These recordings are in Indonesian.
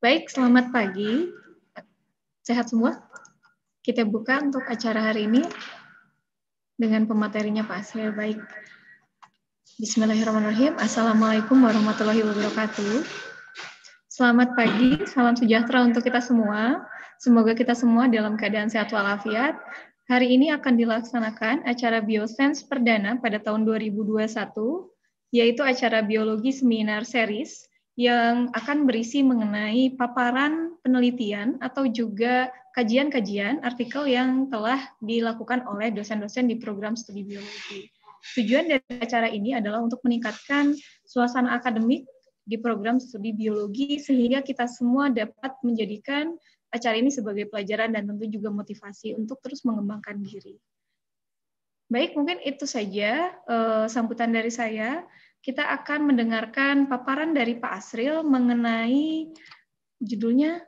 Baik, selamat pagi. Sehat semua? Kita buka untuk acara hari ini dengan pematerinya Pak Asri. Baik. Bismillahirrahmanirrahim. Assalamualaikum warahmatullahi wabarakatuh. Selamat pagi, salam sejahtera untuk kita semua. Semoga kita semua dalam keadaan sehat walafiat. Hari ini akan dilaksanakan acara Biosense perdana pada tahun 2021, yaitu acara biologi seminar series yang akan berisi mengenai paparan penelitian atau juga kajian-kajian artikel yang telah dilakukan oleh dosen-dosen di program studi biologi. Tujuan dari acara ini adalah untuk meningkatkan suasana akademik di program studi biologi sehingga kita semua dapat menjadikan acara ini sebagai pelajaran dan tentu juga motivasi untuk terus mengembangkan diri. Baik, mungkin itu saja uh, sambutan dari saya kita akan mendengarkan paparan dari Pak Asril mengenai judulnya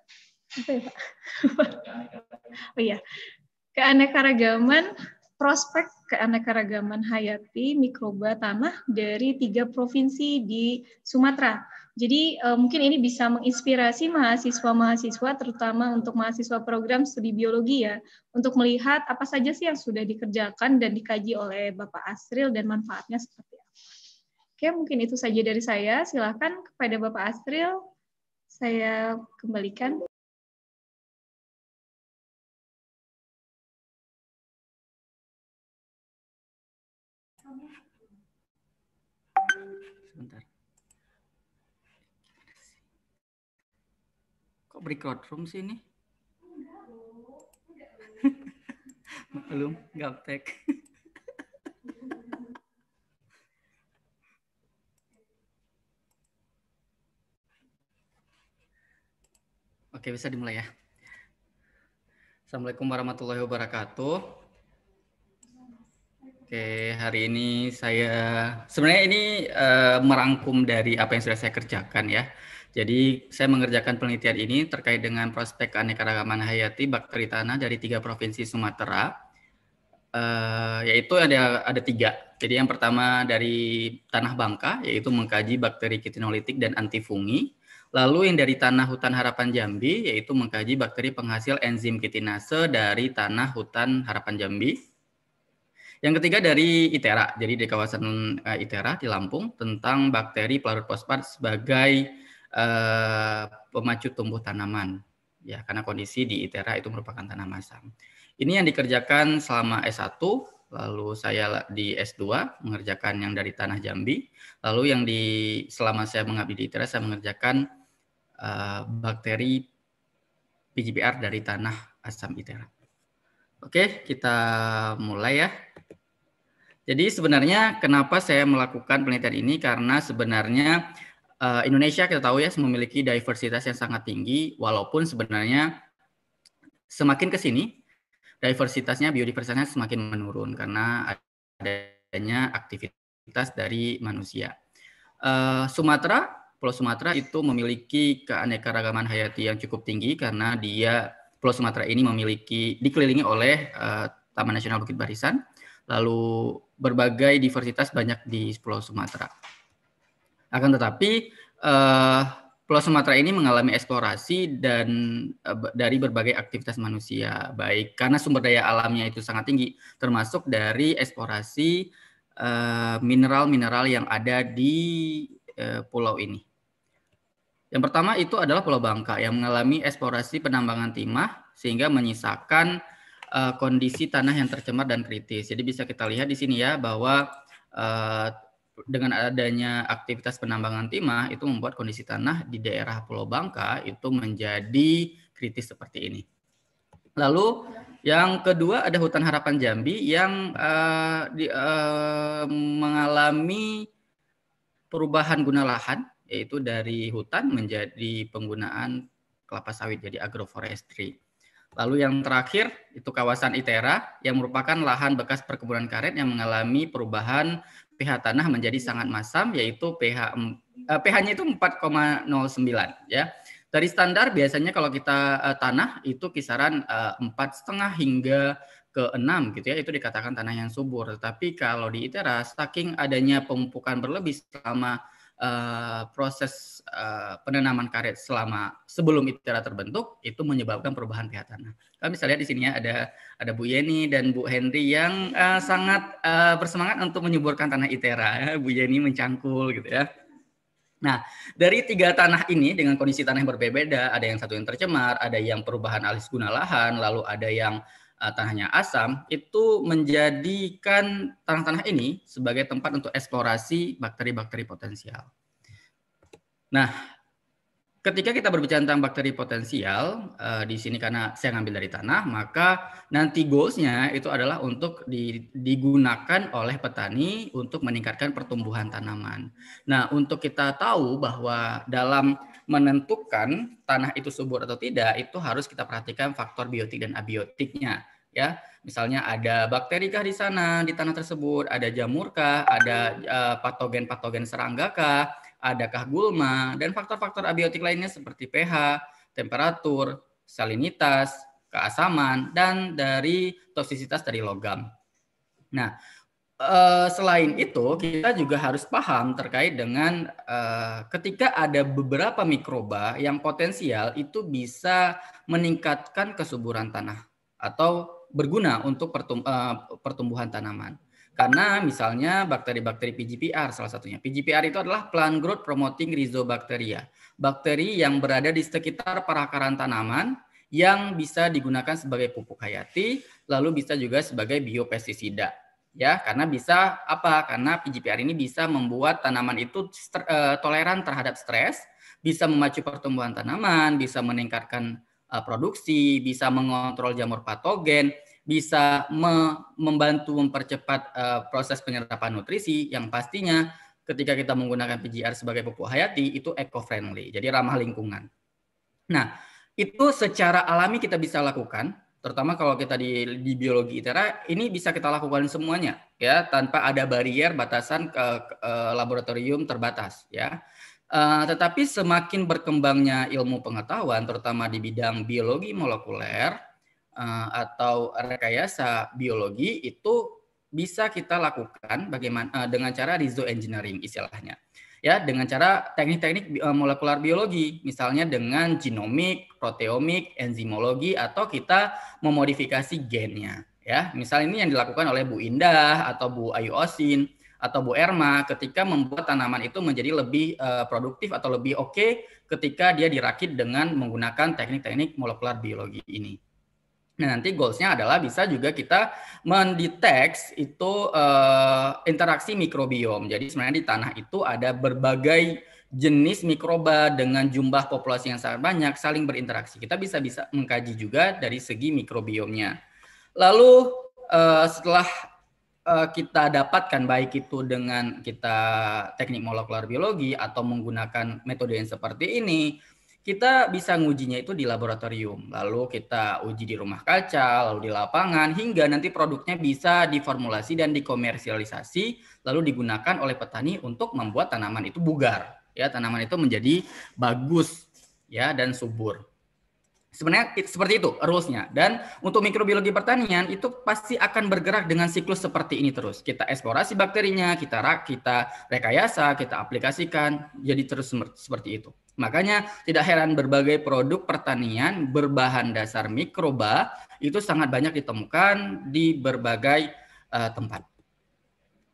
apa ya Pak? oh iya, keanekaragaman prospek keanekaragaman hayati mikroba tanah dari tiga provinsi di Sumatera. Jadi eh, mungkin ini bisa menginspirasi mahasiswa-mahasiswa, terutama untuk mahasiswa program studi biologi ya, untuk melihat apa saja sih yang sudah dikerjakan dan dikaji oleh Bapak Asril dan manfaatnya seperti Oke, ya, mungkin itu saja dari saya. Silakan kepada Bapak Astril, saya kembalikan. Sebentar. Kok record room sih ini? Belum, gaptek. Oke, bisa dimulai ya. Assalamualaikum warahmatullahi wabarakatuh. Oke, hari ini saya sebenarnya ini uh, merangkum dari apa yang sudah saya kerjakan ya. Jadi saya mengerjakan penelitian ini terkait dengan prospek keanekaragaman hayati bakteri tanah dari tiga provinsi Sumatera, uh, yaitu ada ada tiga. Jadi yang pertama dari tanah bangka, yaitu mengkaji bakteri kitinolitik dan antifungi. Lalu yang dari tanah hutan harapan Jambi yaitu mengkaji bakteri penghasil enzim kitinase dari tanah hutan harapan Jambi. Yang ketiga dari ITERA, jadi di kawasan eh, ITERA di Lampung tentang bakteri pelarut fosfat sebagai uh, pemacu tumbuh tanaman. Ya, karena kondisi di ITERA itu merupakan tanah masam. Ini yang dikerjakan selama S1 lalu saya di S2 mengerjakan yang dari tanah Jambi, lalu yang di selama saya mengabdi di ITERA saya mengerjakan Eh, bakteri PGPR dari tanah asam itera. Oke, kita mulai ya. Jadi sebenarnya kenapa saya melakukan penelitian ini karena sebenarnya eh, Indonesia kita tahu ya memiliki diversitas yang sangat tinggi walaupun sebenarnya semakin ke sini diversitasnya biodiversitasnya semakin menurun karena adanya aktivitas dari manusia. Eh, Sumatera Pulau Sumatera itu memiliki keanekaragaman hayati yang cukup tinggi karena dia Pulau Sumatera ini memiliki dikelilingi oleh uh, Taman Nasional Bukit Barisan, lalu berbagai diversitas banyak di Pulau Sumatera. Akan tetapi uh, Pulau Sumatera ini mengalami eksplorasi dan uh, dari berbagai aktivitas manusia, baik karena sumber daya alamnya itu sangat tinggi, termasuk dari eksplorasi mineral-mineral uh, yang ada di uh, pulau ini. Yang pertama itu adalah Pulau Bangka yang mengalami eksplorasi penambangan timah sehingga menyisakan uh, kondisi tanah yang tercemar dan kritis. Jadi bisa kita lihat di sini ya bahwa uh, dengan adanya aktivitas penambangan timah itu membuat kondisi tanah di daerah Pulau Bangka itu menjadi kritis seperti ini. Lalu yang kedua ada hutan harapan Jambi yang uh, di, uh, mengalami perubahan guna lahan yaitu dari hutan menjadi penggunaan kelapa sawit jadi agroforestry. Lalu yang terakhir itu kawasan ITERA yang merupakan lahan bekas perkebunan karet yang mengalami perubahan pH tanah menjadi sangat masam yaitu pH eh, pH-nya itu 4,09 ya. Dari standar biasanya kalau kita eh, tanah itu kisaran eh, empat eh, setengah hingga ke enam gitu ya itu dikatakan tanah yang subur. Tetapi kalau di ITERA saking adanya pemupukan berlebih selama Eh, proses uh, penanaman karet selama sebelum ITERA terbentuk itu menyebabkan perubahan pH tanah. Kami bisa lihat di sini ya ada ada Bu Yeni dan Bu Henry yang uh, sangat uh, bersemangat untuk menyuburkan tanah ITERA. Bu Yeni mencangkul gitu ya. Nah, dari tiga tanah ini dengan kondisi tanah yang berbeda, ada yang satu yang tercemar, ada yang perubahan alis guna lahan, lalu ada yang Eh, tanahnya asam, itu menjadikan tanah-tanah ini sebagai tempat untuk eksplorasi bakteri-bakteri potensial. Nah, ketika kita berbicara tentang bakteri potensial uh, di sini karena saya ngambil dari tanah, maka nanti goalsnya itu adalah untuk digunakan oleh petani untuk meningkatkan pertumbuhan tanaman. Nah, untuk kita tahu bahwa dalam menentukan tanah itu subur atau tidak itu harus kita perhatikan faktor biotik dan abiotiknya ya. Misalnya ada bakteri kah di sana di tanah tersebut, ada jamur kah, ada eh, patogen-patogen uh, serangga kah, adakah gulma dan faktor-faktor abiotik lainnya seperti pH, temperatur, salinitas, keasaman dan dari toksisitas dari logam. Nah, eh, selain itu, kita juga harus paham terkait dengan eh, ketika ada beberapa mikroba yang potensial itu bisa meningkatkan kesuburan tanah atau berguna untuk eh, pertumbuhan tanaman. Karena misalnya bakteri-bakteri PGPR salah satunya. PGPR itu adalah plant growth promoting rhizobacteria. Bakteri yang berada di sekitar perakaran tanaman yang bisa digunakan sebagai pupuk hayati, lalu bisa juga sebagai biopestisida. Ya, karena bisa apa? Karena PGPR ini bisa membuat tanaman itu eh, toleran terhadap stres, bisa memacu pertumbuhan tanaman, bisa meningkatkan eh, produksi, bisa mengontrol jamur patogen, bisa me membantu mempercepat uh, proses penyerapan nutrisi yang pastinya ketika kita menggunakan PGR sebagai pupuk hayati itu eco-friendly, jadi ramah lingkungan. Nah, itu secara alami kita bisa lakukan, terutama kalau kita di, di biologi ITERA, ini bisa kita lakukan semuanya ya tanpa ada barrier batasan ke, ke eh, laboratorium terbatas ya. Uh, tetapi semakin berkembangnya ilmu pengetahuan, terutama di bidang biologi molekuler, Eh, atau rekayasa biologi itu bisa kita lakukan bagaimana eh, dengan cara rizo engineering istilahnya ya dengan cara teknik-teknik eh, molekular biologi misalnya dengan genomik, proteomik, enzimologi atau kita memodifikasi gennya ya misal ini yang dilakukan oleh Bu Indah atau Bu Ayu Osin atau Bu Erma ketika membuat tanaman itu menjadi lebih produktif atau lebih oke okay ketika dia dirakit dengan menggunakan teknik-teknik molekular biologi ini. Nah, nanti goalsnya adalah bisa juga kita mendeteksi itu uh, interaksi mikrobiom. Jadi sebenarnya di tanah itu ada berbagai jenis mikroba dengan jumlah populasi yang sangat banyak saling berinteraksi. Kita bisa bisa mengkaji juga dari segi mikrobiomnya. Lalu uh, setelah eh, kita dapatkan baik itu dengan kita teknik molekular biologi atau menggunakan metode yang seperti ini, kita bisa ngujinya itu di laboratorium, lalu kita uji di rumah kaca, lalu di lapangan, hingga nanti produknya bisa diformulasi dan dikomersialisasi, lalu digunakan oleh petani untuk membuat tanaman itu bugar, ya tanaman itu menjadi bagus, ya dan subur. Sebenarnya seperti itu rulesnya. Dan untuk mikrobiologi pertanian itu pasti akan bergerak dengan siklus seperti ini terus. Kita eksplorasi bakterinya, kita rak, kita rekayasa, kita aplikasikan, jadi terus seperti itu. Makanya tidak heran berbagai produk pertanian berbahan dasar mikroba itu sangat banyak ditemukan di berbagai uh, tempat.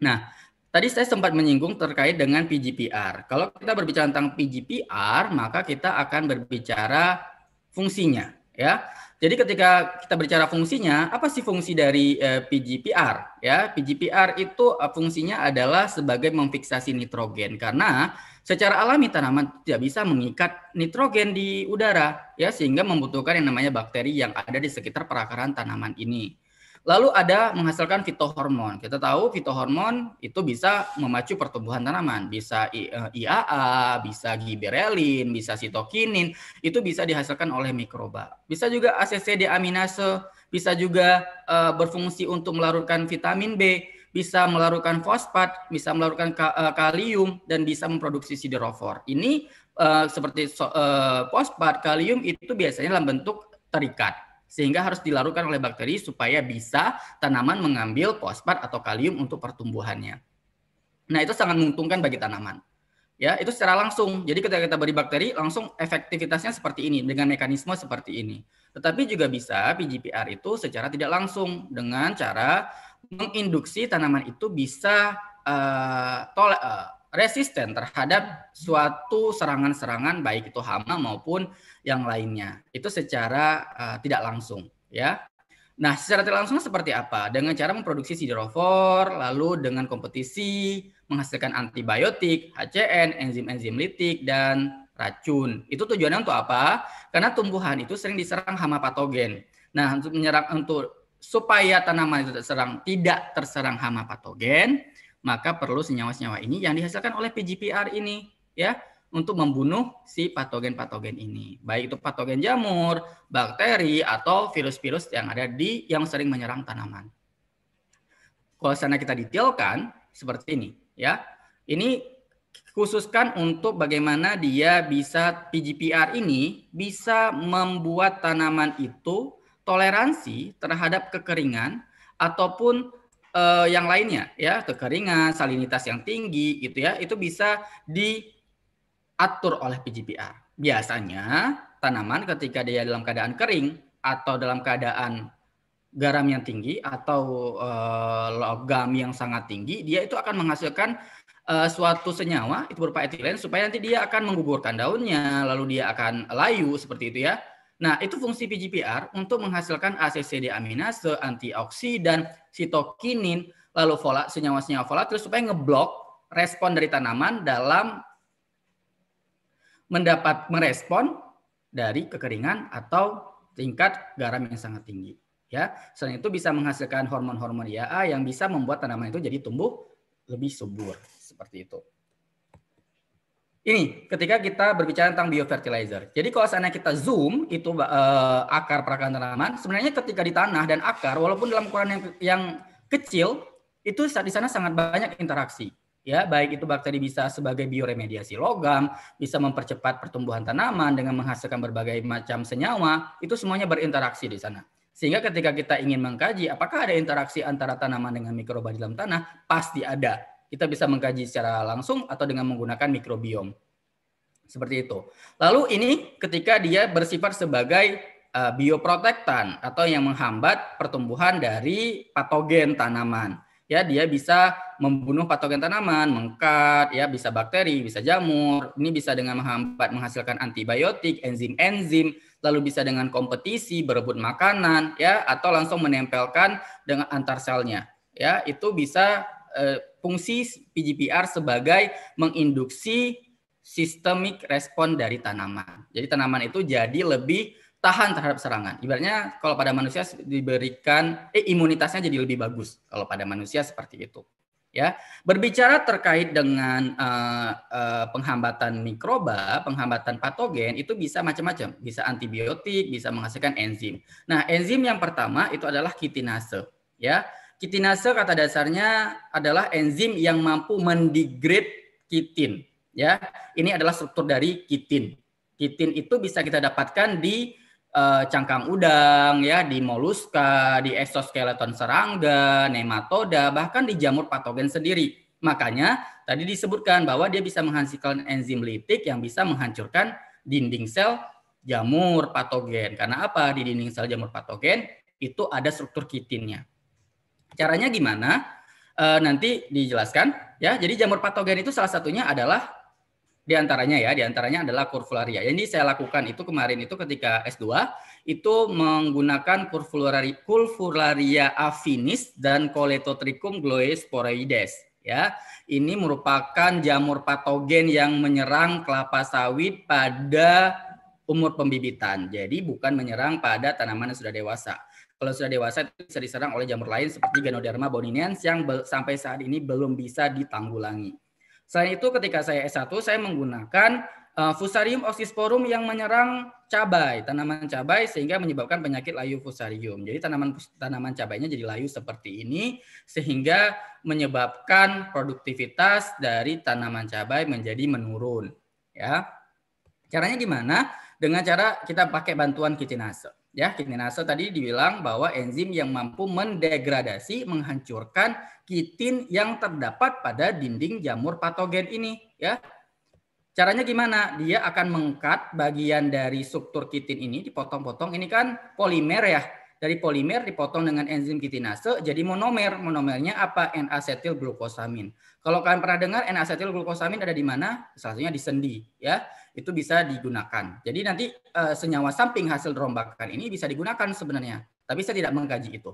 Nah, tadi saya sempat menyinggung terkait dengan PGPR. Kalau kita berbicara tentang PGPR, maka kita akan berbicara fungsinya, ya. Jadi ketika kita berbicara fungsinya, apa sih fungsi dari uh, eh, PGPR? Ya, PGPR itu eh, fungsinya adalah sebagai memfiksasi nitrogen karena Secara alami tanaman tidak bisa mengikat nitrogen di udara ya sehingga membutuhkan yang namanya bakteri yang ada di sekitar perakaran tanaman ini. Lalu ada menghasilkan fitohormon. Kita tahu fitohormon itu bisa memacu pertumbuhan tanaman, bisa IAA, eh, bisa giberelin, bisa sitokinin, itu bisa dihasilkan oleh mikroba. Bisa juga ACC deaminase, bisa juga eh, berfungsi untuk melarutkan vitamin B bisa melarutkan fosfat, bisa melarutkan eh, kalium dan bisa memproduksi siderofor. Ini uh, seperti so, uh, fosfat, kalium itu biasanya dalam bentuk terikat sehingga harus dilarutkan oleh bakteri supaya bisa tanaman mengambil fosfat atau kalium untuk pertumbuhannya. Nah, itu sangat menguntungkan bagi tanaman. Ya, itu secara langsung. Jadi ketika kita beri bakteri langsung efektivitasnya seperti ini dengan mekanisme seperti ini. Tetapi juga bisa PGPR itu secara tidak langsung dengan cara menginduksi tanaman itu bisa uh, uh, resisten terhadap suatu serangan-serangan baik itu hama maupun yang lainnya. Itu secara uh, tidak langsung, ya. Nah, secara tidak langsung seperti apa? Dengan cara memproduksi siderofor, lalu dengan kompetisi menghasilkan antibiotik, HCN, enzim-enzim litik dan racun. Itu tujuannya untuk apa? Karena tumbuhan itu sering diserang hama patogen. Nah, untuk menyerang untuk supaya tanaman itu terserang tidak terserang hama patogen, maka perlu senyawa-senyawa ini yang dihasilkan oleh PGPR ini ya untuk membunuh si patogen-patogen ini. Baik itu patogen jamur, bakteri atau virus-virus yang ada di yang sering menyerang tanaman. Kalau sana kita detailkan seperti ini ya. Ini khususkan untuk bagaimana dia bisa PGPR ini bisa membuat tanaman itu toleransi terhadap kekeringan ataupun uh, yang lainnya ya kekeringan salinitas yang tinggi gitu ya itu bisa diatur oleh PGPR biasanya tanaman ketika dia dalam keadaan kering atau dalam keadaan garam yang tinggi atau uh, logam yang sangat tinggi dia itu akan menghasilkan uh, suatu senyawa itu berupa etilen supaya nanti dia akan menggugurkan daunnya lalu dia akan layu seperti itu ya Nah, itu fungsi PGPR untuk menghasilkan ACCD aminase, antioksidan, sitokinin, lalu vola, senyawa-senyawa terus supaya ngeblok respon dari tanaman dalam mendapat merespon dari kekeringan atau tingkat garam yang sangat tinggi. Ya, selain itu bisa menghasilkan hormon-hormon IAA yang bisa membuat tanaman itu jadi tumbuh lebih subur seperti itu ini ketika kita berbicara tentang biofertilizer. Jadi kalau seandainya kita zoom itu uh, akar perakan tanaman, sebenarnya ketika di tanah dan akar, walaupun dalam ukuran yang, yang kecil, itu di sana sangat banyak interaksi. Ya, baik itu bakteri bisa sebagai bioremediasi logam, bisa mempercepat pertumbuhan tanaman dengan menghasilkan berbagai macam senyawa, itu semuanya berinteraksi di sana. Sehingga ketika kita ingin mengkaji apakah ada interaksi antara tanaman dengan mikroba di dalam tanah, pasti ada kita bisa mengkaji secara langsung atau dengan menggunakan mikrobiom. Seperti itu. Lalu ini ketika dia bersifat sebagai uh, bioprotektan atau yang menghambat pertumbuhan dari patogen tanaman. Ya, dia bisa membunuh patogen tanaman, mengkat, ya bisa bakteri, bisa jamur. Ini bisa dengan menghambat menghasilkan antibiotik, enzim-enzim, lalu bisa dengan kompetisi berebut makanan ya atau langsung menempelkan dengan antar selnya ya itu bisa eh, fungsi PGPR sebagai menginduksi sistemik respon dari tanaman. Jadi tanaman itu jadi lebih tahan terhadap serangan. Ibaratnya kalau pada manusia diberikan eh, imunitasnya jadi lebih bagus kalau pada manusia seperti itu. Ya, berbicara terkait dengan uh, uh, penghambatan mikroba, penghambatan patogen itu bisa macam-macam, bisa antibiotik, bisa menghasilkan enzim. Nah, enzim yang pertama itu adalah kitinase, ya kitinase kata dasarnya adalah enzim yang mampu mendegrade kitin. Ya, ini adalah struktur dari kitin. Kitin itu bisa kita dapatkan di uh, cangkang udang, ya, di moluska, di exoskeleton serangga, nematoda, bahkan di jamur patogen sendiri. Makanya tadi disebutkan bahwa dia bisa menghasilkan enzim litik yang bisa menghancurkan dinding sel jamur patogen. Karena apa? Di dinding sel jamur patogen itu ada struktur kitinnya. Caranya gimana? E, nanti dijelaskan ya. Jadi jamur patogen itu salah satunya adalah diantaranya ya, diantaranya adalah kurvularia. Jadi saya lakukan itu kemarin itu ketika S2 itu menggunakan kurvularia, kurvularia affinis dan coletotrichum gloeosporoides. Ya, ini merupakan jamur patogen yang menyerang kelapa sawit pada umur pembibitan. Jadi bukan menyerang pada tanaman yang sudah dewasa. Kalau sudah dewasa bisa diserang oleh jamur lain seperti Ganoderma boninens yang sampai saat ini belum bisa ditanggulangi. Selain itu ketika saya S1 saya menggunakan uh, Fusarium oxysporum yang menyerang cabai, tanaman cabai sehingga menyebabkan penyakit layu fusarium. Jadi tanaman tanaman cabainya jadi layu seperti ini sehingga menyebabkan produktivitas dari tanaman cabai menjadi menurun, ya. Caranya gimana? Dengan cara kita pakai bantuan kitinase ya kitinase tadi dibilang bahwa enzim yang mampu mendegradasi menghancurkan kitin yang terdapat pada dinding jamur patogen ini ya caranya gimana dia akan mengkat bagian dari struktur kitin ini dipotong-potong ini kan polimer ya dari polimer dipotong dengan enzim kitinase jadi monomer monomernya apa n asetil glukosamin kalau kalian pernah dengar n asetil glukosamin ada di mana salah satunya di sendi ya itu bisa digunakan. Jadi nanti uh, senyawa samping hasil rombakan ini bisa digunakan sebenarnya, tapi saya tidak mengkaji itu.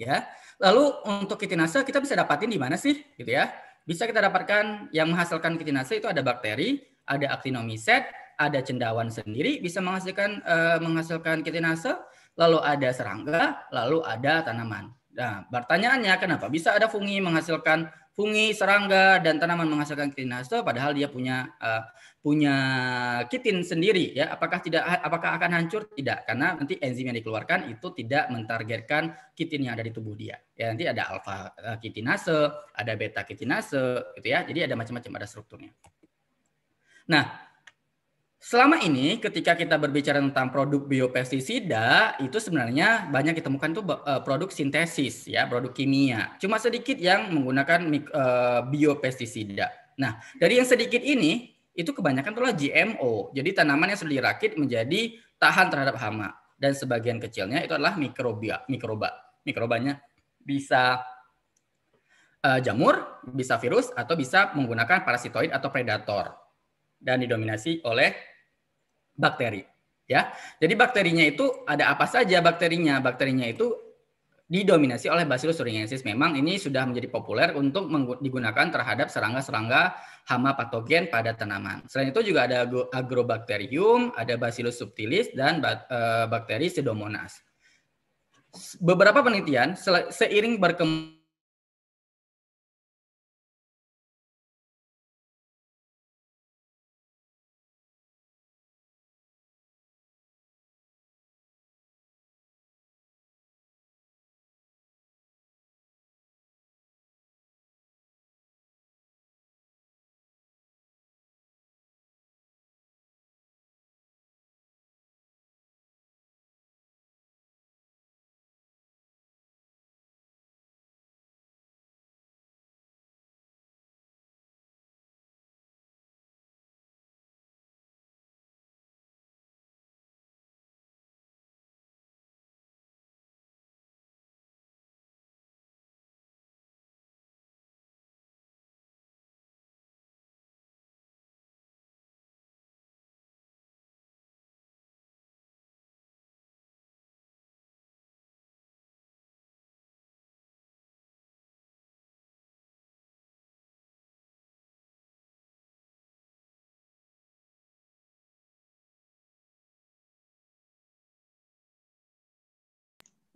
Ya. Lalu untuk kitinase kita bisa dapatin di mana sih gitu ya? Bisa kita dapatkan yang menghasilkan kitinase itu ada bakteri, ada actinomycet, ada cendawan sendiri bisa menghasilkan uh, menghasilkan kitinase, lalu ada serangga, lalu ada tanaman. Nah, pertanyaannya kenapa bisa ada fungi menghasilkan fungi, serangga, dan tanaman menghasilkan kitinase padahal dia punya uh, punya kitin sendiri ya apakah tidak apakah akan hancur tidak karena nanti enzim yang dikeluarkan itu tidak mentargetkan kitin yang ada di tubuh dia ya nanti ada alfa eh, kitinase ada beta kitinase gitu ya jadi ada macam-macam ada strukturnya nah Selama ini ketika kita berbicara tentang produk biopestisida itu sebenarnya banyak ditemukan tuh eh, produk sintesis ya, produk kimia. Cuma sedikit yang menggunakan eh, biopestisida. Nah, dari yang sedikit ini itu kebanyakan adalah GMO. Jadi tanaman yang sudah dirakit menjadi tahan terhadap hama dan sebagian kecilnya itu adalah mikrobia, mikroba. Mikrobanya bisa uh, jamur, bisa virus atau bisa menggunakan parasitoid atau predator dan didominasi oleh bakteri ya. Jadi bakterinya itu ada apa saja bakterinya? Bakterinya itu didominasi oleh Bacillus thuringiensis. Memang ini sudah menjadi populer untuk digunakan terhadap serangga-serangga hama patogen pada tanaman. Selain itu juga ada Agrobacterium, ada Bacillus subtilis dan eh, bakteri Pseudomonas. Beberapa penelitian seiring berkembang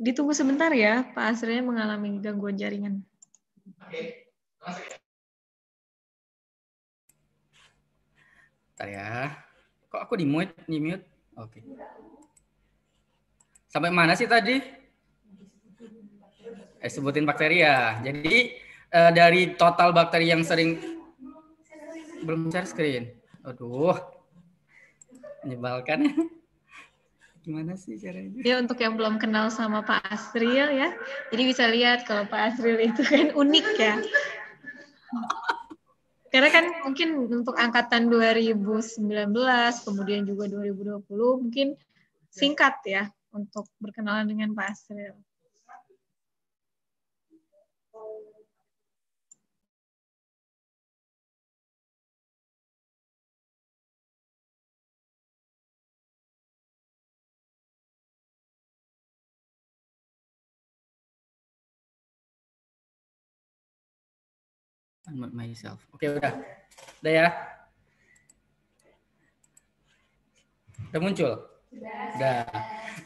Ditunggu sebentar ya, Pak Asri mengalami gangguan jaringan. Oke, ya. Kok aku di mute? Di mute? Oke. Sampai mana sih tadi? Eh, sebutin bakteri ya. Jadi eh, dari total bakteri yang sering belum share screen. Aduh. Menyebalkan gimana sih caranya? Ya untuk yang belum kenal sama Pak Asril ya, jadi bisa lihat kalau Pak Asril itu kan unik ya. Karena kan mungkin untuk angkatan 2019, kemudian juga 2020 mungkin singkat ya untuk berkenalan dengan Pak Asril. unmute myself. Oke, okay, udah. Udah ya. Udah muncul? Udah.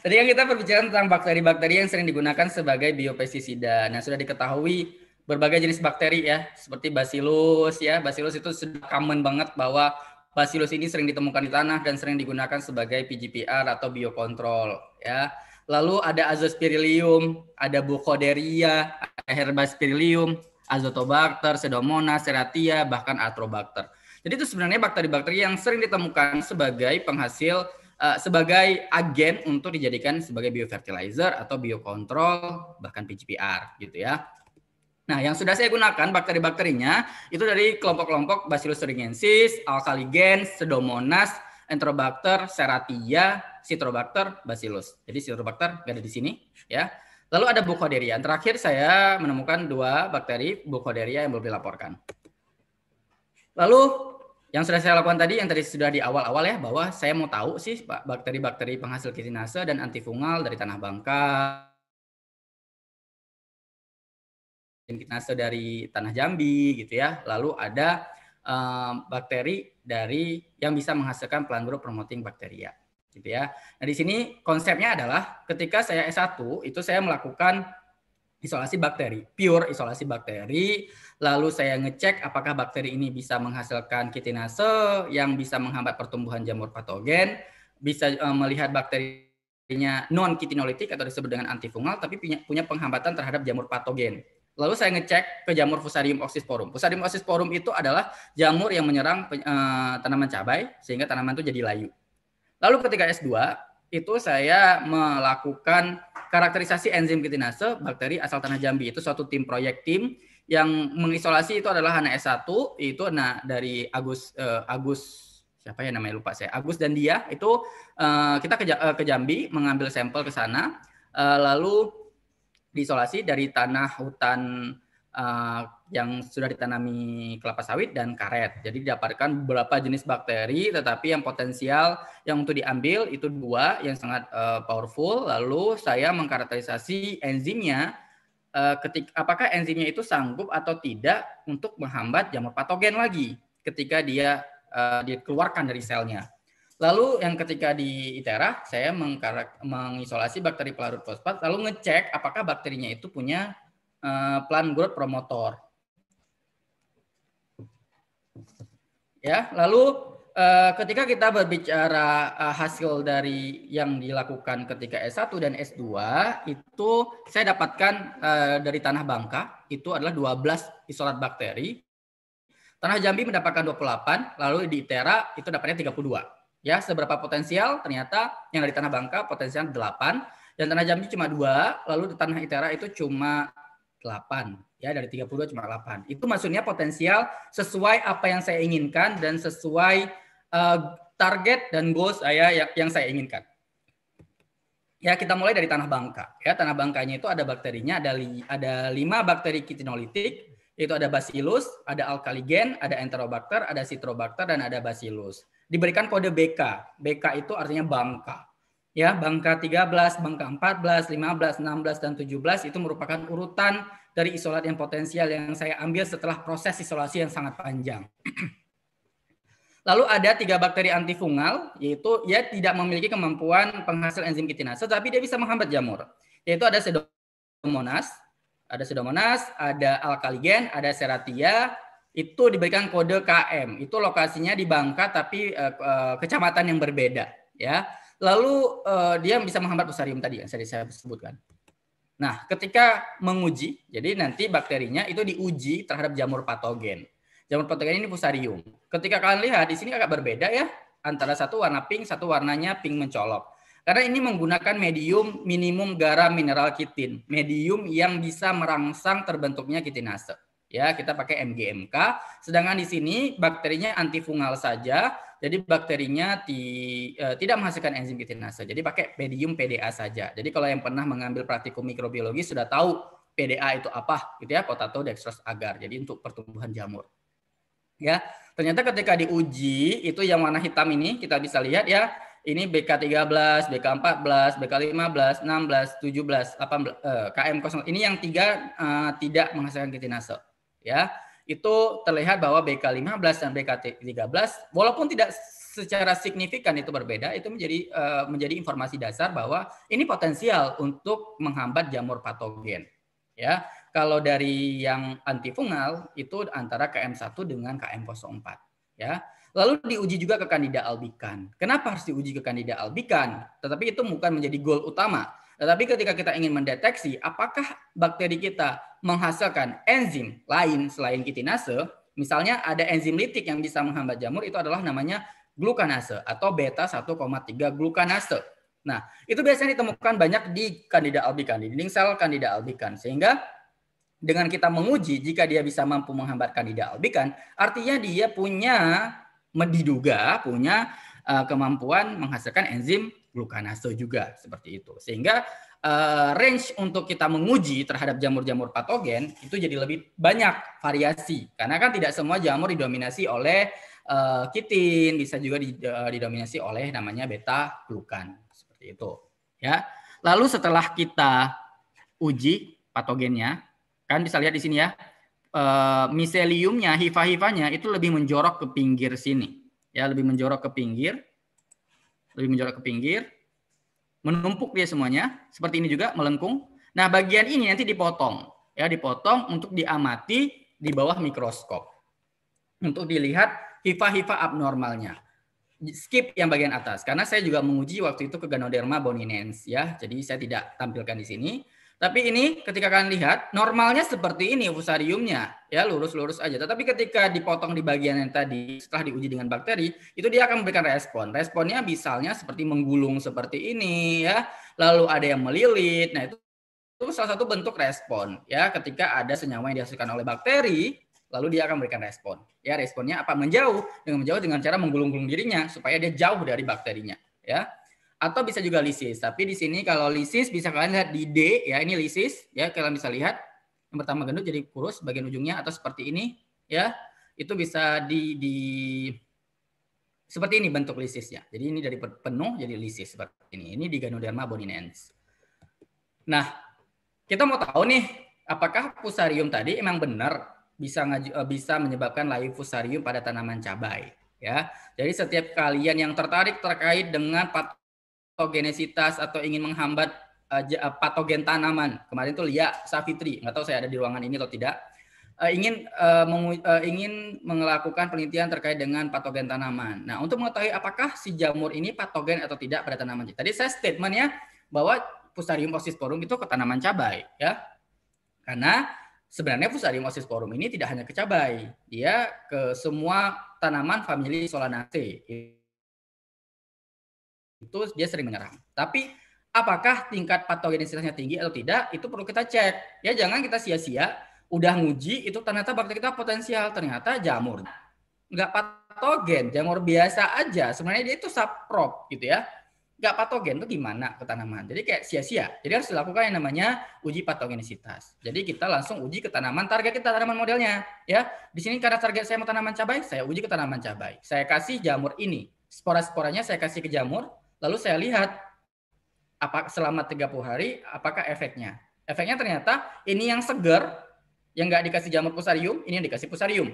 Tadi yang kita berbicara tentang bakteri-bakteri yang sering digunakan sebagai biopestisida. Nah, sudah diketahui berbagai jenis bakteri ya, seperti bacillus ya. Bacillus itu sudah common banget bahwa bacillus ini sering ditemukan di tanah dan sering digunakan sebagai PGPR atau biokontrol ya. Lalu ada azospirillum, ada bucoderia, ada herbaspirillum, Azotobacter, Sedomonas, Seratia, bahkan Atrobacter. Jadi itu sebenarnya bakteri-bakteri yang sering ditemukan sebagai penghasil uh, sebagai agen untuk dijadikan sebagai biofertilizer atau biokontrol bahkan PGPR gitu ya. Nah, yang sudah saya gunakan bakteri-bakterinya itu dari kelompok-kelompok Bacillus thuringiensis, Alkaligens, Pseudomonas, Enterobacter, Seratia, Citrobacter, Bacillus. Jadi Citrobacter gak ada di sini ya. Lalu ada Buccoderia. Terakhir saya menemukan dua bakteri Buccoderia yang belum dilaporkan. Lalu yang sudah saya lakukan tadi, yang tadi sudah di awal-awal ya, bahwa saya mau tahu sih bakteri-bakteri penghasil kisinase dan antifungal dari tanah bangka, kisinase dari tanah Jambi gitu ya. Lalu ada um, bakteri dari yang bisa menghasilkan plant growth promoting bakteria gitu ya. Nah, di sini konsepnya adalah ketika saya S1 itu saya melakukan isolasi bakteri, pure isolasi bakteri, lalu saya ngecek apakah bakteri ini bisa menghasilkan kitinase yang bisa menghambat pertumbuhan jamur patogen, bisa eh, melihat bakterinya non kitinolitik atau disebut dengan antifungal tapi punya, punya penghambatan terhadap jamur patogen. Lalu saya ngecek ke jamur Fusarium oxysporum. Fusarium oxysporum itu adalah jamur yang menyerang uh, tanaman cabai sehingga tanaman itu jadi layu Lalu ketika S2 itu saya melakukan karakterisasi enzim kitinase bakteri asal tanah Jambi. Itu suatu tim proyek tim yang mengisolasi itu adalah anak S1 itu nah dari Agus eh, Agus siapa ya namanya lupa saya Agus dan dia itu eh, kita ke, eh, ke Jambi mengambil sampel ke sana eh, lalu diisolasi dari tanah hutan uh, yang sudah ditanami kelapa sawit dan karet. Jadi didapatkan beberapa jenis bakteri, tetapi yang potensial yang untuk diambil itu dua yang sangat uh, powerful. Lalu saya mengkarakterisasi enzimnya, uh, ketik apakah enzimnya itu sanggup atau tidak untuk menghambat jamur patogen lagi ketika dia uh, dikeluarkan dari selnya. Lalu yang ketika di ITERA, saya mengisolasi bakteri pelarut fosfat, lalu ngecek apakah bakterinya itu punya Eh, plan growth promotor. Ya, lalu eh, ketika kita berbicara eh, hasil dari yang dilakukan ketika S1 dan S2 itu saya dapatkan dari Tanah Bangka itu adalah 12 isolat bakteri. Tanah Jambi mendapatkan 28, lalu di ITERA itu dapatnya 32 ya seberapa potensial ternyata yang dari tanah bangka potensial 8 dan tanah jambi cuma dua lalu di tanah itera itu cuma 8 ya dari 32 cuma 8. Itu maksudnya potensial sesuai apa yang saya inginkan dan sesuai uh, target dan goals saya ah, yang, yang saya inginkan. Ya, kita mulai dari tanah bangka. Ya, tanah bangkanya itu ada bakterinya, ada li, ada 5 bakteri kitinolitik, itu ada bacillus, ada alkaligen, ada enterobacter, ada citrobacter dan ada bacillus. Diberikan kode BK. BK itu artinya bangka ya bangka 13, bangka 14, 15, 16 dan 17 itu merupakan urutan dari isolat yang potensial yang saya ambil setelah proses isolasi yang sangat panjang. Lalu ada tiga bakteri antifungal, yaitu ia tidak memiliki kemampuan penghasil enzim kitinase, tapi dia bisa menghambat jamur. Yaitu ada pseudomonas, ada pseudomonas, ada alkaligen, ada seratia, itu diberikan kode KM. Itu lokasinya di Bangka tapi eh, eh, kecamatan yang berbeda, ya lalu uh, dia bisa menghambat fusarium tadi yang saya sebutkan. Nah, ketika menguji, jadi nanti bakterinya itu diuji terhadap jamur patogen. Jamur patogen ini fusarium. Ketika kalian lihat di sini agak berbeda ya, antara satu warna pink, satu warnanya pink mencolok. Karena ini menggunakan medium minimum garam mineral kitin, medium yang bisa merangsang terbentuknya kitinase. Ya, kita pakai MGMK. Sedangkan di sini bakterinya antifungal saja, jadi bakterinya di, uh, e, tidak menghasilkan enzim kitinase. Jadi pakai medium PDA saja. Jadi kalau yang pernah mengambil praktikum mikrobiologi sudah tahu PDA itu apa, gitu ya, potato dextrose agar. Jadi untuk pertumbuhan jamur. Ya, ternyata ketika diuji itu yang warna hitam ini kita bisa lihat ya ini BK13, BK14, BK15, 16, 17, 18 eh, KM0. Ini yang tiga eh, tidak menghasilkan kitinase, ya itu terlihat bahwa BK15 dan BK13 walaupun tidak secara signifikan itu berbeda itu menjadi eh, menjadi informasi dasar bahwa ini potensial untuk menghambat jamur patogen ya kalau dari yang antifungal itu antara KM1 dengan KM04 ya lalu diuji juga ke kandida albikan kenapa harus diuji ke kandida albikan tetapi itu bukan menjadi goal utama tetapi ketika kita ingin mendeteksi apakah bakteri kita menghasilkan enzim lain selain kitinase, misalnya ada enzim litik yang bisa menghambat jamur itu adalah namanya glukanase atau beta 1,3 glukanase. Nah, itu biasanya ditemukan banyak di kandida albicans, di dinding sel Candida albicans. Sehingga dengan kita menguji jika dia bisa mampu menghambat kandida albicans, artinya dia punya mendiduga punya Eh, kemampuan menghasilkan enzim glukanase juga seperti itu. Sehingga uh, range untuk kita menguji terhadap jamur-jamur patogen itu jadi lebih banyak variasi. Karena kan tidak semua jamur didominasi oleh uh, kitin, bisa juga didominasi oleh namanya beta glukan seperti itu. Ya. Lalu setelah kita uji patogennya, kan bisa lihat di sini ya, uh, miseliumnya, hifa-hifanya itu lebih menjorok ke pinggir sini ya lebih menjorok ke pinggir, lebih menjorok ke pinggir, menumpuk dia semuanya. Seperti ini juga melengkung. Nah bagian ini nanti dipotong, ya dipotong untuk diamati di bawah mikroskop untuk dilihat hifa-hifa abnormalnya. Skip yang bagian atas karena saya juga menguji waktu itu ke Ganoderma boninense ya. Jadi saya tidak tampilkan di sini. Tapi ini ketika kalian lihat normalnya seperti ini fusariumnya ya lurus-lurus aja. Tetapi ketika dipotong di bagian yang tadi setelah diuji dengan bakteri itu dia akan memberikan respon. Responnya misalnya seperti menggulung seperti ini ya, lalu ada yang melilit. Nah itu itu salah satu bentuk respon ya ketika ada senyawa yang dihasilkan oleh bakteri lalu dia akan memberikan respon. Ya responnya apa menjauh dengan menjauh dengan cara menggulung-gulung dirinya supaya dia jauh dari bakterinya ya atau bisa juga lisis. Tapi di sini kalau lisis bisa kalian lihat di D ya, ini lisis ya, kalian bisa lihat yang pertama gendut jadi kurus bagian ujungnya atau seperti ini ya. Itu bisa di di seperti ini bentuk lisisnya. Jadi ini dari penuh jadi lisis seperti ini. Ini di Ganoderma boninens. Nah, kita mau tahu nih apakah fusarium tadi emang benar bisa eh, bisa menyebabkan layu fusarium pada tanaman cabai ya. Jadi setiap kalian yang tertarik terkait dengan patogenesitas atau ingin menghambat uh, patogen tanaman. Kemarin itu Lia Safitri, nggak tahu saya ada di ruangan ini atau tidak. Uh, ingin uh, uh, ingin melakukan penelitian terkait dengan patogen tanaman. Nah, untuk mengetahui apakah si jamur ini patogen atau tidak pada tanaman. Tadi saya statement ya bahwa Fusarium oxysporum itu ke tanaman cabai, ya. Karena sebenarnya Fusarium oxysporum ini tidak hanya ke cabai, dia ke semua tanaman famili Solanaceae itu dia sering menyerang. Tapi apakah tingkat patogenisitasnya tinggi atau tidak itu perlu kita cek. Ya jangan kita sia-sia udah nguji itu ternyata bakteri kita potensial ternyata jamur. nggak patogen, jamur biasa aja. Sebenarnya dia itu subprop gitu ya. nggak patogen itu gimana ke tanaman. Jadi kayak sia-sia. Jadi harus dilakukan yang namanya uji patogenisitas. Jadi kita langsung uji ke tanaman target kita tanaman modelnya ya. Di sini karena target saya mau tanaman cabai, saya uji ke tanaman cabai. Saya kasih jamur ini. Spora-sporanya saya kasih ke jamur, Lalu saya lihat apa selama 30 hari apakah efeknya. Efeknya ternyata ini yang segar yang nggak dikasih jamur pusarium, ini yang dikasih pusarium.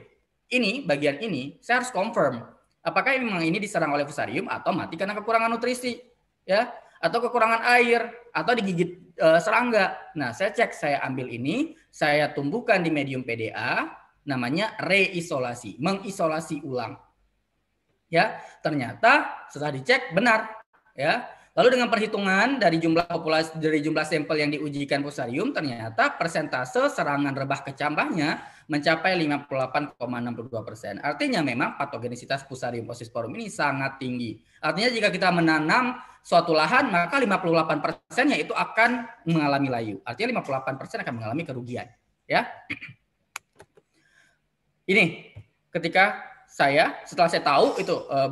Ini bagian ini saya harus confirm apakah memang ini diserang oleh pusarium atau mati karena kekurangan nutrisi ya atau kekurangan air atau digigit e, serangga. Nah, saya cek, saya ambil ini, saya tumbuhkan di medium PDA namanya reisolasi, mengisolasi ulang. Ya, ternyata setelah dicek benar ya. Lalu dengan perhitungan dari jumlah populasi dari jumlah sampel yang diujikan pusarium ternyata persentase serangan rebah kecambahnya mencapai 58,62 persen. Artinya memang patogenisitas pusarium posisporum ini sangat tinggi. Artinya jika kita menanam suatu lahan maka 58 persennya itu akan mengalami layu. Artinya 58 persen akan mengalami kerugian. Ya. Ini ketika saya setelah saya tahu itu uh,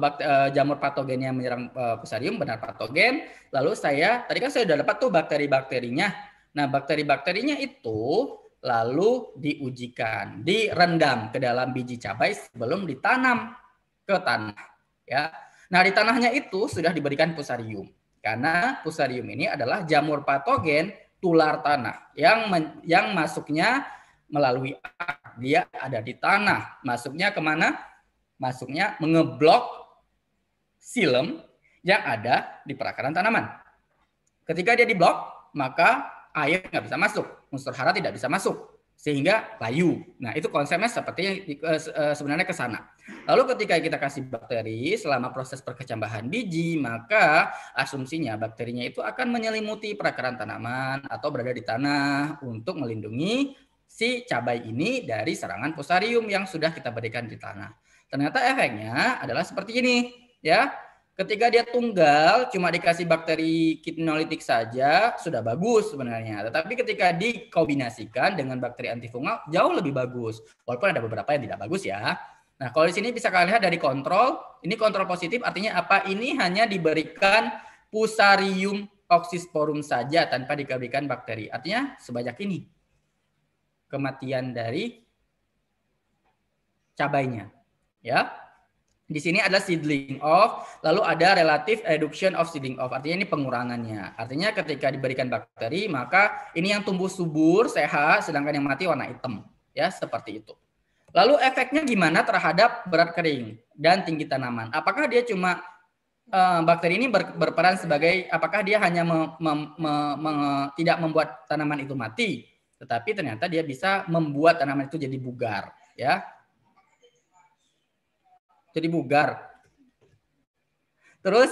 jamur patogen yang menyerang uh, eh, pusarium benar patogen, lalu saya tadi kan saya sudah dapat tuh bakteri-bakterinya. Nah, bakteri-bakterinya itu lalu diujikan, direndam ke dalam biji cabai sebelum ditanam ke tanah, ya. Nah, di tanahnya itu sudah diberikan pusarium. Karena pusarium ini adalah jamur patogen tular tanah yang men, yang masuknya melalui Dia ada di tanah. Masuknya kemana? masuknya mengeblok silem yang ada di perakaran tanaman. Ketika dia diblok, maka air nggak bisa masuk, unsur hara tidak bisa masuk, sehingga layu. Nah itu konsepnya seperti yang eh, eh, sebenarnya ke sana. Lalu ketika kita kasih bakteri selama proses perkecambahan biji, maka asumsinya bakterinya itu akan menyelimuti perakaran tanaman atau berada di tanah untuk melindungi si cabai ini dari serangan fusarium yang sudah kita berikan di tanah. Ternyata efeknya adalah seperti ini, ya. Ketika dia tunggal, cuma dikasih bakteri kitinolitik saja sudah bagus sebenarnya. Tetapi ketika dikombinasikan dengan bakteri antifungal jauh lebih bagus. Walaupun ada beberapa yang tidak bagus ya. Nah, kalau di sini bisa kalian lihat dari kontrol, ini kontrol positif artinya apa? Ini hanya diberikan pusarium oxysporum saja tanpa diberikan bakteri. Artinya sebanyak ini kematian dari cabainya ya. Di sini ada seedling of, lalu ada relative reduction of seedling of. Artinya ini pengurangannya. Artinya ketika diberikan bakteri, maka ini yang tumbuh subur, sehat, sedangkan yang mati warna hitam. Ya, seperti itu. Lalu efeknya gimana terhadap berat kering dan tinggi tanaman? Apakah dia cuma eh, bakteri ini berperan sebagai apakah dia hanya me, me, me, me, tidak membuat tanaman itu mati, tetapi ternyata dia bisa membuat tanaman itu jadi bugar, ya jadi bugar. Terus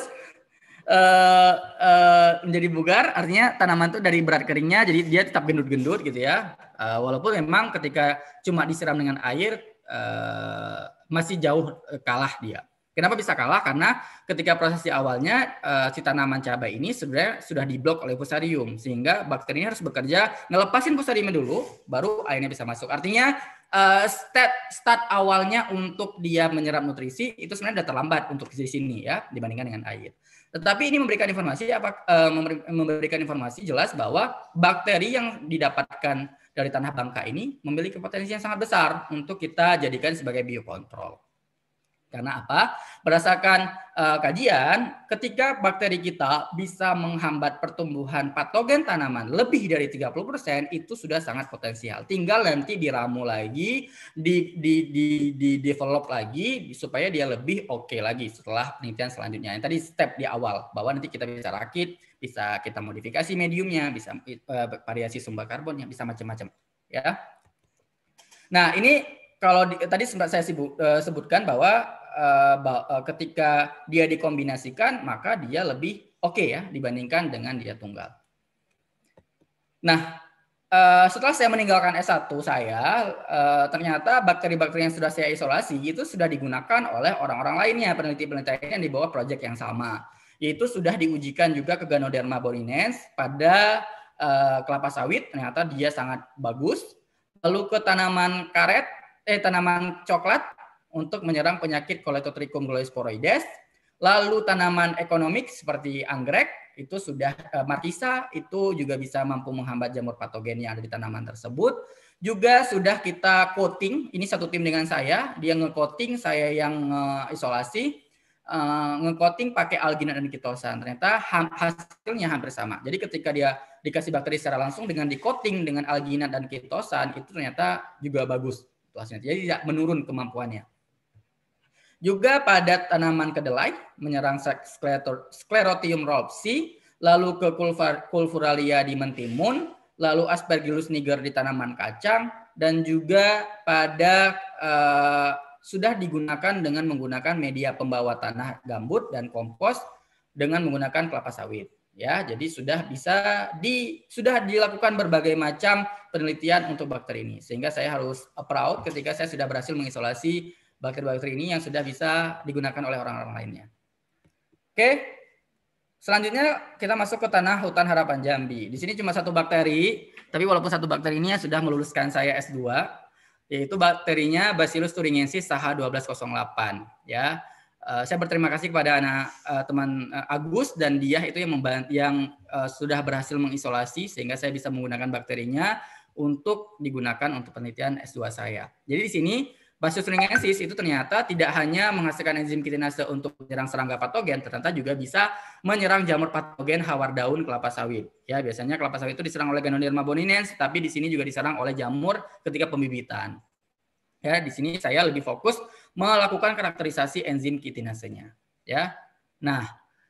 uh, uh, menjadi bugar artinya tanaman itu dari berat keringnya jadi dia tetap gendut-gendut gitu ya. Uh, walaupun memang ketika cuma disiram dengan air uh, masih jauh kalah dia. Kenapa bisa kalah? Karena ketika proses di awalnya uh, si tanaman cabai ini sebenarnya sudah diblok oleh fusarium sehingga bakterinya harus bekerja ngelepasin fusarium dulu baru airnya bisa masuk. Artinya uh, eh, start start awalnya untuk dia menyerap nutrisi itu sebenarnya sudah terlambat untuk di sini ya dibandingkan dengan air. Tetapi ini memberikan informasi apa uh, memberikan informasi jelas bahwa bakteri yang didapatkan dari tanah bangka ini memiliki potensi yang sangat besar untuk kita jadikan sebagai biokontrol. Karena apa? Berdasarkan uh, kajian, ketika bakteri kita bisa menghambat pertumbuhan patogen tanaman lebih dari 30%, itu sudah sangat potensial. Tinggal nanti diramu lagi, di, di, di, di develop lagi supaya dia lebih oke okay lagi setelah penelitian selanjutnya. Yang tadi step di awal bahwa nanti kita bisa rakit, bisa kita modifikasi mediumnya, bisa uh, variasi sumber karbonnya, bisa macam-macam, ya. Nah, ini kalau di, tadi sempat saya eh, sebutkan bahwa Eh, eh, ketika dia dikombinasikan maka dia lebih oke okay ya dibandingkan dengan dia tunggal. Nah, eh, setelah saya meninggalkan S1 saya ternyata bakteri-bakteri yang sudah saya isolasi itu sudah digunakan oleh orang-orang lainnya peneliti-peneliti yang di bawah proyek yang sama yaitu sudah diujikan juga ke Ganoderma borinens pada kelapa sawit ternyata dia sangat bagus lalu ke tanaman karet eh tanaman coklat untuk menyerang penyakit Colletotrichum gloisporoides. Lalu tanaman ekonomik seperti anggrek itu sudah eh, markisa itu juga bisa mampu menghambat jamur patogen yang ada di tanaman tersebut. Juga sudah kita coating, ini satu tim dengan saya, dia nge-coating, saya yang eh, isolasi. Uh, ngecoating pakai alginat dan kitosan. Ternyata hasilnya hampir sama. Jadi ketika dia dikasih bakteri secara langsung dengan di coating dengan alginat dan kitosan itu ternyata juga bagus hasilnya. Jadi tidak menurun kemampuannya. Juga pada tanaman kedelai menyerang Sclerotium rhopsi, lalu ke kulfuralia di mentimun, lalu Aspergillus niger di tanaman kacang, dan juga pada uh, sudah digunakan dengan menggunakan media pembawa tanah gambut dan kompos dengan menggunakan kelapa sawit. Ya, jadi sudah bisa di sudah dilakukan berbagai macam penelitian untuk bakteri ini. Sehingga saya harus proud ketika saya sudah berhasil mengisolasi bakteri-bakteri ini yang sudah bisa digunakan oleh orang-orang lainnya. Oke, selanjutnya kita masuk ke tanah hutan harapan Jambi. Di sini cuma satu bakteri, tapi walaupun satu bakteri ini sudah meluluskan saya S2, yaitu bakterinya Bacillus thuringiensis SAH 1208. Ya, eh, saya berterima kasih kepada anak eh, teman eh, Agus dan dia itu yang yang sudah berhasil mengisolasi sehingga saya bisa menggunakan bakterinya untuk digunakan untuk penelitian S2 saya. Jadi di sini Basus itu ternyata tidak hanya menghasilkan enzim kitinase untuk menyerang serangga patogen, ternyata juga bisa menyerang jamur patogen hawar daun kelapa sawit. Ya, biasanya kelapa sawit itu diserang oleh Ganoderma boninens, tapi di sini juga diserang oleh jamur ketika pembibitan. Ya, di sini saya lebih fokus melakukan karakterisasi enzim kitinasenya. Ya. Nah,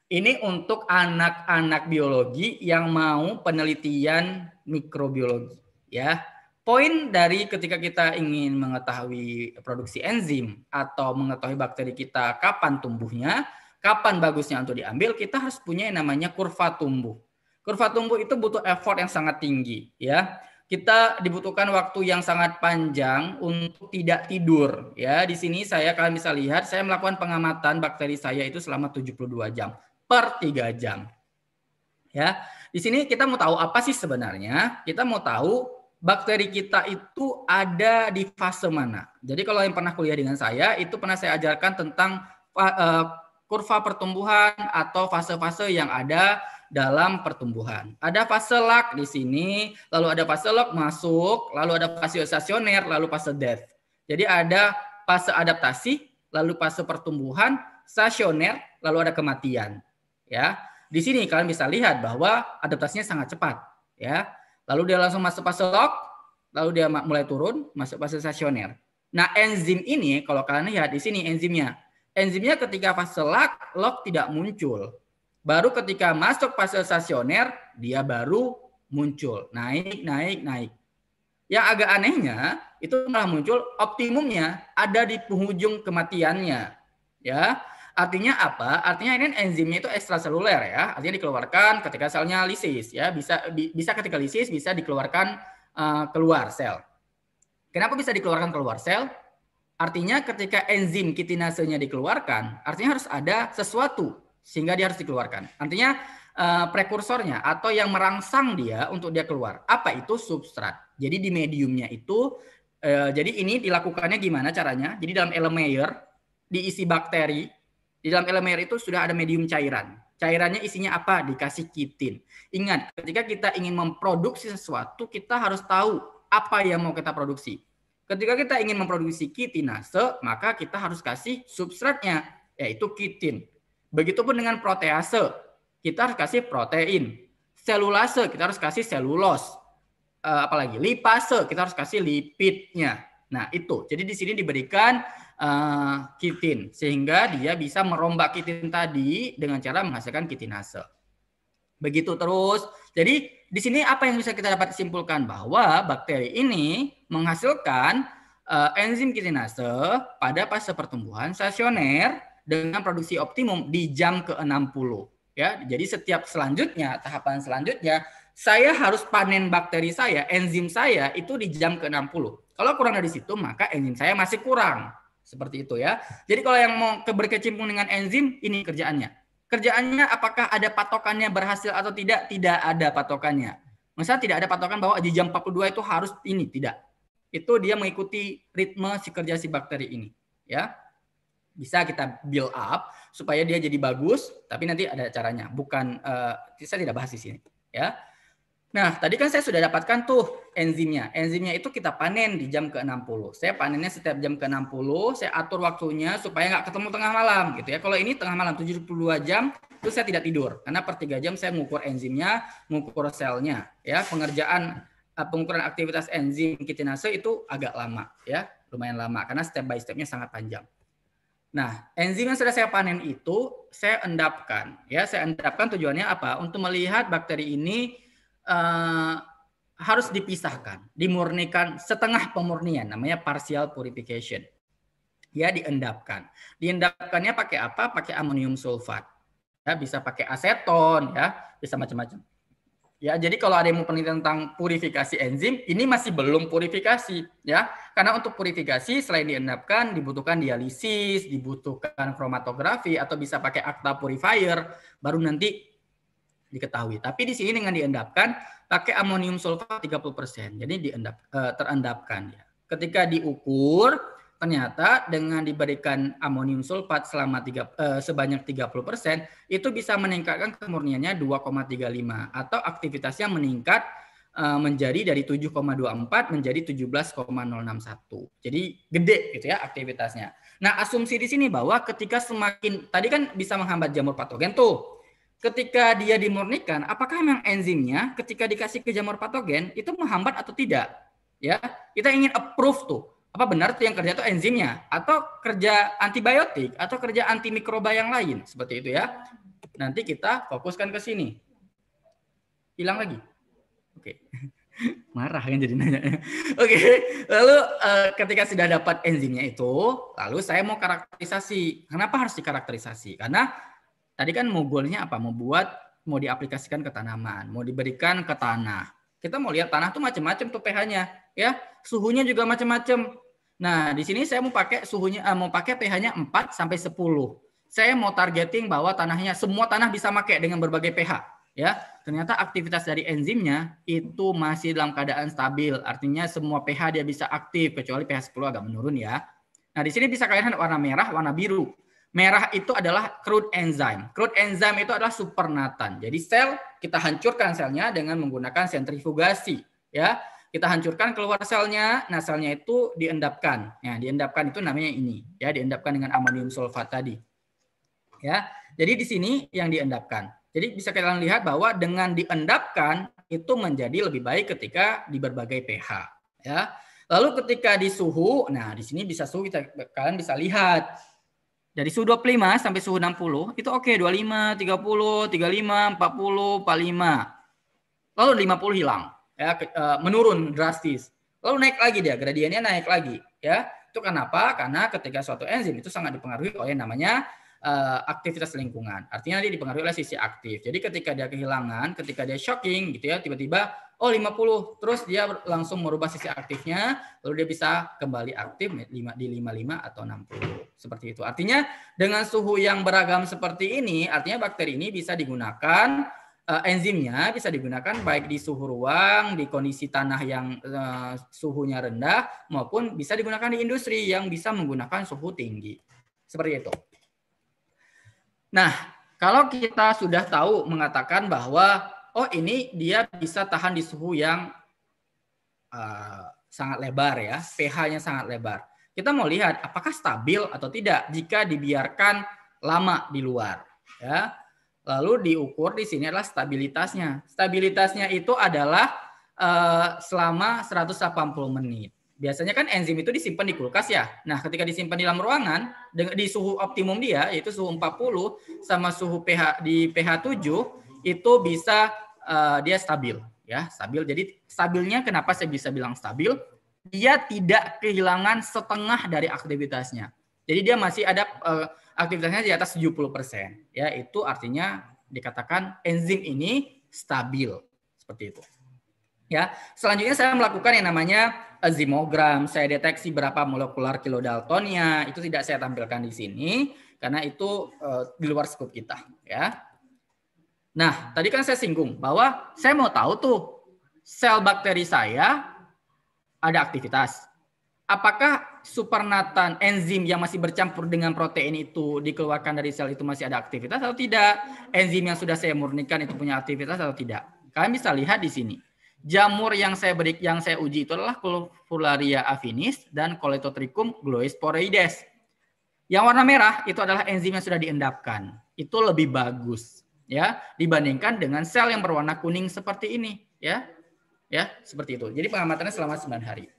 ini untuk anak-anak biologi yang mau penelitian mikrobiologi, ya poin dari ketika kita ingin mengetahui produksi enzim atau mengetahui bakteri kita kapan tumbuhnya, kapan bagusnya untuk diambil, kita harus punya yang namanya kurva tumbuh. Kurva tumbuh itu butuh effort yang sangat tinggi, ya. Kita dibutuhkan waktu yang sangat panjang untuk tidak tidur, ya. Di sini saya kalian bisa lihat saya melakukan pengamatan bakteri saya itu selama 72 jam per 3 jam. Ya. Di sini kita mau tahu apa sih sebenarnya? Kita mau tahu bakteri kita itu ada di fase mana. Jadi kalau yang pernah kuliah dengan saya, itu pernah saya ajarkan tentang eh, eh, kurva pertumbuhan atau fase-fase yang ada dalam pertumbuhan. Ada fase lag di sini, lalu ada fase lak masuk, lalu ada fase stasioner, lalu fase death. Jadi ada fase adaptasi, lalu fase pertumbuhan, stasioner, lalu ada kematian. Ya. Di sini kalian bisa lihat bahwa adaptasinya sangat cepat, ya. Lalu dia langsung masuk fase lock, lalu dia mulai turun, masuk fase stasioner. Nah, enzim ini kalau kalian lihat di sini enzimnya. Enzimnya ketika fase lock, lock tidak muncul. Baru ketika masuk fase stasioner, dia baru muncul. Naik, naik, naik. Yang agak anehnya, itu malah muncul optimumnya ada di penghujung kematiannya. Ya, Artinya apa? Artinya ini enzimnya itu ekstraseluler ya. Artinya dikeluarkan ketika selnya lisis ya. Bisa bi, bisa ketika lisis bisa dikeluarkan uh, keluar sel. Kenapa bisa dikeluarkan keluar sel? Artinya ketika enzim kitinasenya dikeluarkan, artinya harus ada sesuatu sehingga dia harus dikeluarkan. Artinya uh, prekursornya atau yang merangsang dia untuk dia keluar. Apa itu substrat? Jadi di mediumnya itu uh, jadi ini dilakukannya gimana caranya? Jadi dalam elemen diisi bakteri di dalam LMR itu sudah ada medium cairan. Cairannya isinya apa? Dikasih kitin. Ingat, ketika kita ingin memproduksi sesuatu, kita harus tahu apa yang mau kita produksi. Ketika kita ingin memproduksi kitinase, maka kita harus kasih substratnya, yaitu kitin. Begitupun dengan protease, kita harus kasih protein. Selulase, kita harus kasih selulos. Eh, apalagi lipase, kita harus kasih lipidnya. Nah, itu. Jadi di sini diberikan Eh, kitin sehingga dia bisa merombak kitin tadi dengan cara menghasilkan kitinase. Begitu terus. Jadi di sini apa yang bisa kita dapat simpulkan bahwa bakteri ini menghasilkan eh, enzim kitinase pada fase pertumbuhan stasioner dengan produksi optimum di jam ke-60 ya. Jadi setiap selanjutnya, tahapan selanjutnya, saya harus panen bakteri saya, enzim saya itu di jam ke-60. Kalau kurang dari situ, maka enzim saya masih kurang. Seperti itu ya. Jadi kalau yang mau berkecimpung dengan enzim, ini kerjaannya. Kerjaannya apakah ada patokannya berhasil atau tidak? Tidak ada patokannya. Misalnya tidak ada patokan bahwa di jam 42 itu harus ini, tidak. Itu dia mengikuti ritme si kerja si bakteri ini. Ya, bisa kita build up supaya dia jadi bagus, tapi nanti ada caranya. Bukan, uh, saya tidak bahas di sini. Ya, Nah, tadi kan saya sudah dapatkan tuh enzimnya. Enzimnya itu kita panen di jam ke-60. Saya panennya setiap jam ke-60, saya atur waktunya supaya nggak ketemu tengah malam gitu ya. Kalau ini tengah malam 72 jam, itu saya tidak tidur. Karena per 3 jam saya mengukur enzimnya, mengukur selnya. ya Pengerjaan eh, pengukuran aktivitas enzim kitinase itu agak lama ya, lumayan lama karena step by stepnya sangat panjang. Nah, enzim yang sudah saya panen itu saya endapkan ya, saya endapkan tujuannya apa? Untuk melihat bakteri ini Eh, harus dipisahkan, dimurnikan setengah pemurnian, namanya partial purification. Ya, diendapkan. Diendapkannya pakai apa? Pakai amonium sulfat. Ya, bisa pakai aseton, ya, bisa macam-macam. Ya, jadi kalau ada yang mau penelitian tentang purifikasi enzim, ini masih belum purifikasi, ya. Karena untuk purifikasi selain diendapkan dibutuhkan dialisis, dibutuhkan kromatografi atau bisa pakai akta purifier, baru nanti diketahui. Tapi di sini dengan diendapkan pakai amonium sulfat 30%. Jadi diendap eh, terendapkan ya. Ketika diukur ternyata dengan diberikan amonium sulfat selama 3 eh, sebanyak 30% itu bisa meningkatkan kemurniannya 2,35 atau aktivitasnya meningkat eh, menjadi dari 7,24 menjadi 17,061. Jadi gede gitu ya aktivitasnya. Nah, asumsi di sini bahwa ketika semakin tadi kan bisa menghambat jamur patogen tuh ketika dia dimurnikan, apakah memang enzimnya ketika dikasih ke jamur patogen itu menghambat atau tidak? Ya, kita ingin approve tuh. Apa benar tuh yang kerja itu enzimnya atau kerja antibiotik atau kerja antimikroba yang lain seperti itu ya. Nanti kita fokuskan ke sini. Hilang lagi. Oke. Marah kan jadi nanya. Oke, lalu eh, ketika sudah dapat enzimnya itu, lalu saya mau karakterisasi. Kenapa harus dikarakterisasi? Karena Tadi kan mau goalnya apa? Mau buat, mau diaplikasikan ke tanaman, mau diberikan ke tanah. Kita mau lihat tanah tuh macam-macam tuh pH-nya, ya. Suhunya juga macam-macam. Nah, di sini saya mau pakai suhunya eh, mau pakai pH-nya 4 sampai 10. Saya mau targeting bahwa tanahnya semua tanah bisa pakai dengan berbagai pH ya ternyata aktivitas dari enzimnya itu masih dalam keadaan stabil artinya semua pH dia bisa aktif kecuali pH 10 agak menurun ya nah di sini bisa kalian lihat warna merah warna biru Merah itu adalah crude enzyme. Crude enzyme itu adalah supernatan. Jadi sel kita hancurkan selnya dengan menggunakan sentrifugasi, ya. Kita hancurkan keluar selnya. Nah, selnya itu diendapkan. Ya, diendapkan itu namanya ini, ya, diendapkan dengan amonium sulfat tadi. Ya. Jadi di sini yang diendapkan. Jadi bisa kalian lihat bahwa dengan diendapkan itu menjadi lebih baik ketika di berbagai pH, ya. Lalu ketika di suhu, nah di sini bisa suhu kita, kalian bisa lihat jadi suhu 25 sampai suhu 60 itu oke okay, 25, 30, 35, 40, 45. Lalu 50 hilang ya e, menurun drastis. Lalu naik lagi dia gradiennya naik lagi ya. Itu kenapa? Karena ketika suatu enzim itu sangat dipengaruhi oleh namanya e, aktivitas lingkungan. Artinya dia dipengaruhi oleh sisi aktif. Jadi ketika dia kehilangan, ketika dia shocking gitu ya, tiba-tiba oh 50 terus dia langsung merubah sisi aktifnya lalu dia bisa kembali aktif di 55 atau 60 seperti itu artinya dengan suhu yang beragam seperti ini artinya bakteri ini bisa digunakan eh, enzimnya bisa digunakan baik di suhu ruang, di kondisi tanah yang eh, suhunya rendah, maupun bisa digunakan di industri yang bisa menggunakan suhu tinggi. Seperti itu. Nah, kalau kita sudah tahu mengatakan bahwa oh ini dia bisa tahan di suhu yang uh, sangat lebar ya, pH-nya sangat lebar. Kita mau lihat apakah stabil atau tidak jika dibiarkan lama di luar, ya. Lalu diukur di sini adalah stabilitasnya. Stabilitasnya itu adalah uh, selama 180 menit. Biasanya kan enzim itu disimpan di kulkas ya. Nah, ketika disimpan di dalam ruangan dengan di suhu optimum dia yaitu suhu 40 sama suhu pH di pH 7 itu bisa uh, dia stabil ya stabil. Jadi stabilnya kenapa saya bisa bilang stabil? Dia tidak kehilangan setengah dari aktivitasnya. Jadi dia masih ada uh, aktivitasnya di atas 70%. Ya, itu artinya dikatakan enzim ini stabil. Seperti itu. Ya, selanjutnya saya melakukan yang namanya zimogram. Saya deteksi berapa molekular kilodaltonnya. Itu tidak saya tampilkan di sini karena itu uh, di luar scope kita, ya. Nah, tadi kan saya singgung bahwa saya mau tahu tuh sel bakteri saya ada aktivitas. Apakah supernatan enzim yang masih bercampur dengan protein itu dikeluarkan dari sel itu masih ada aktivitas atau tidak? Enzim yang sudah saya murnikan itu punya aktivitas atau tidak? Kalian bisa lihat di sini. Jamur yang saya beri, yang saya uji itu adalah Callophularia affinis dan Colletotrichum gloeosporides. Yang warna merah itu adalah enzim yang sudah diendapkan. Itu lebih bagus ya dibandingkan dengan sel yang berwarna kuning seperti ini ya ya seperti itu jadi pengamatannya selama 9 hari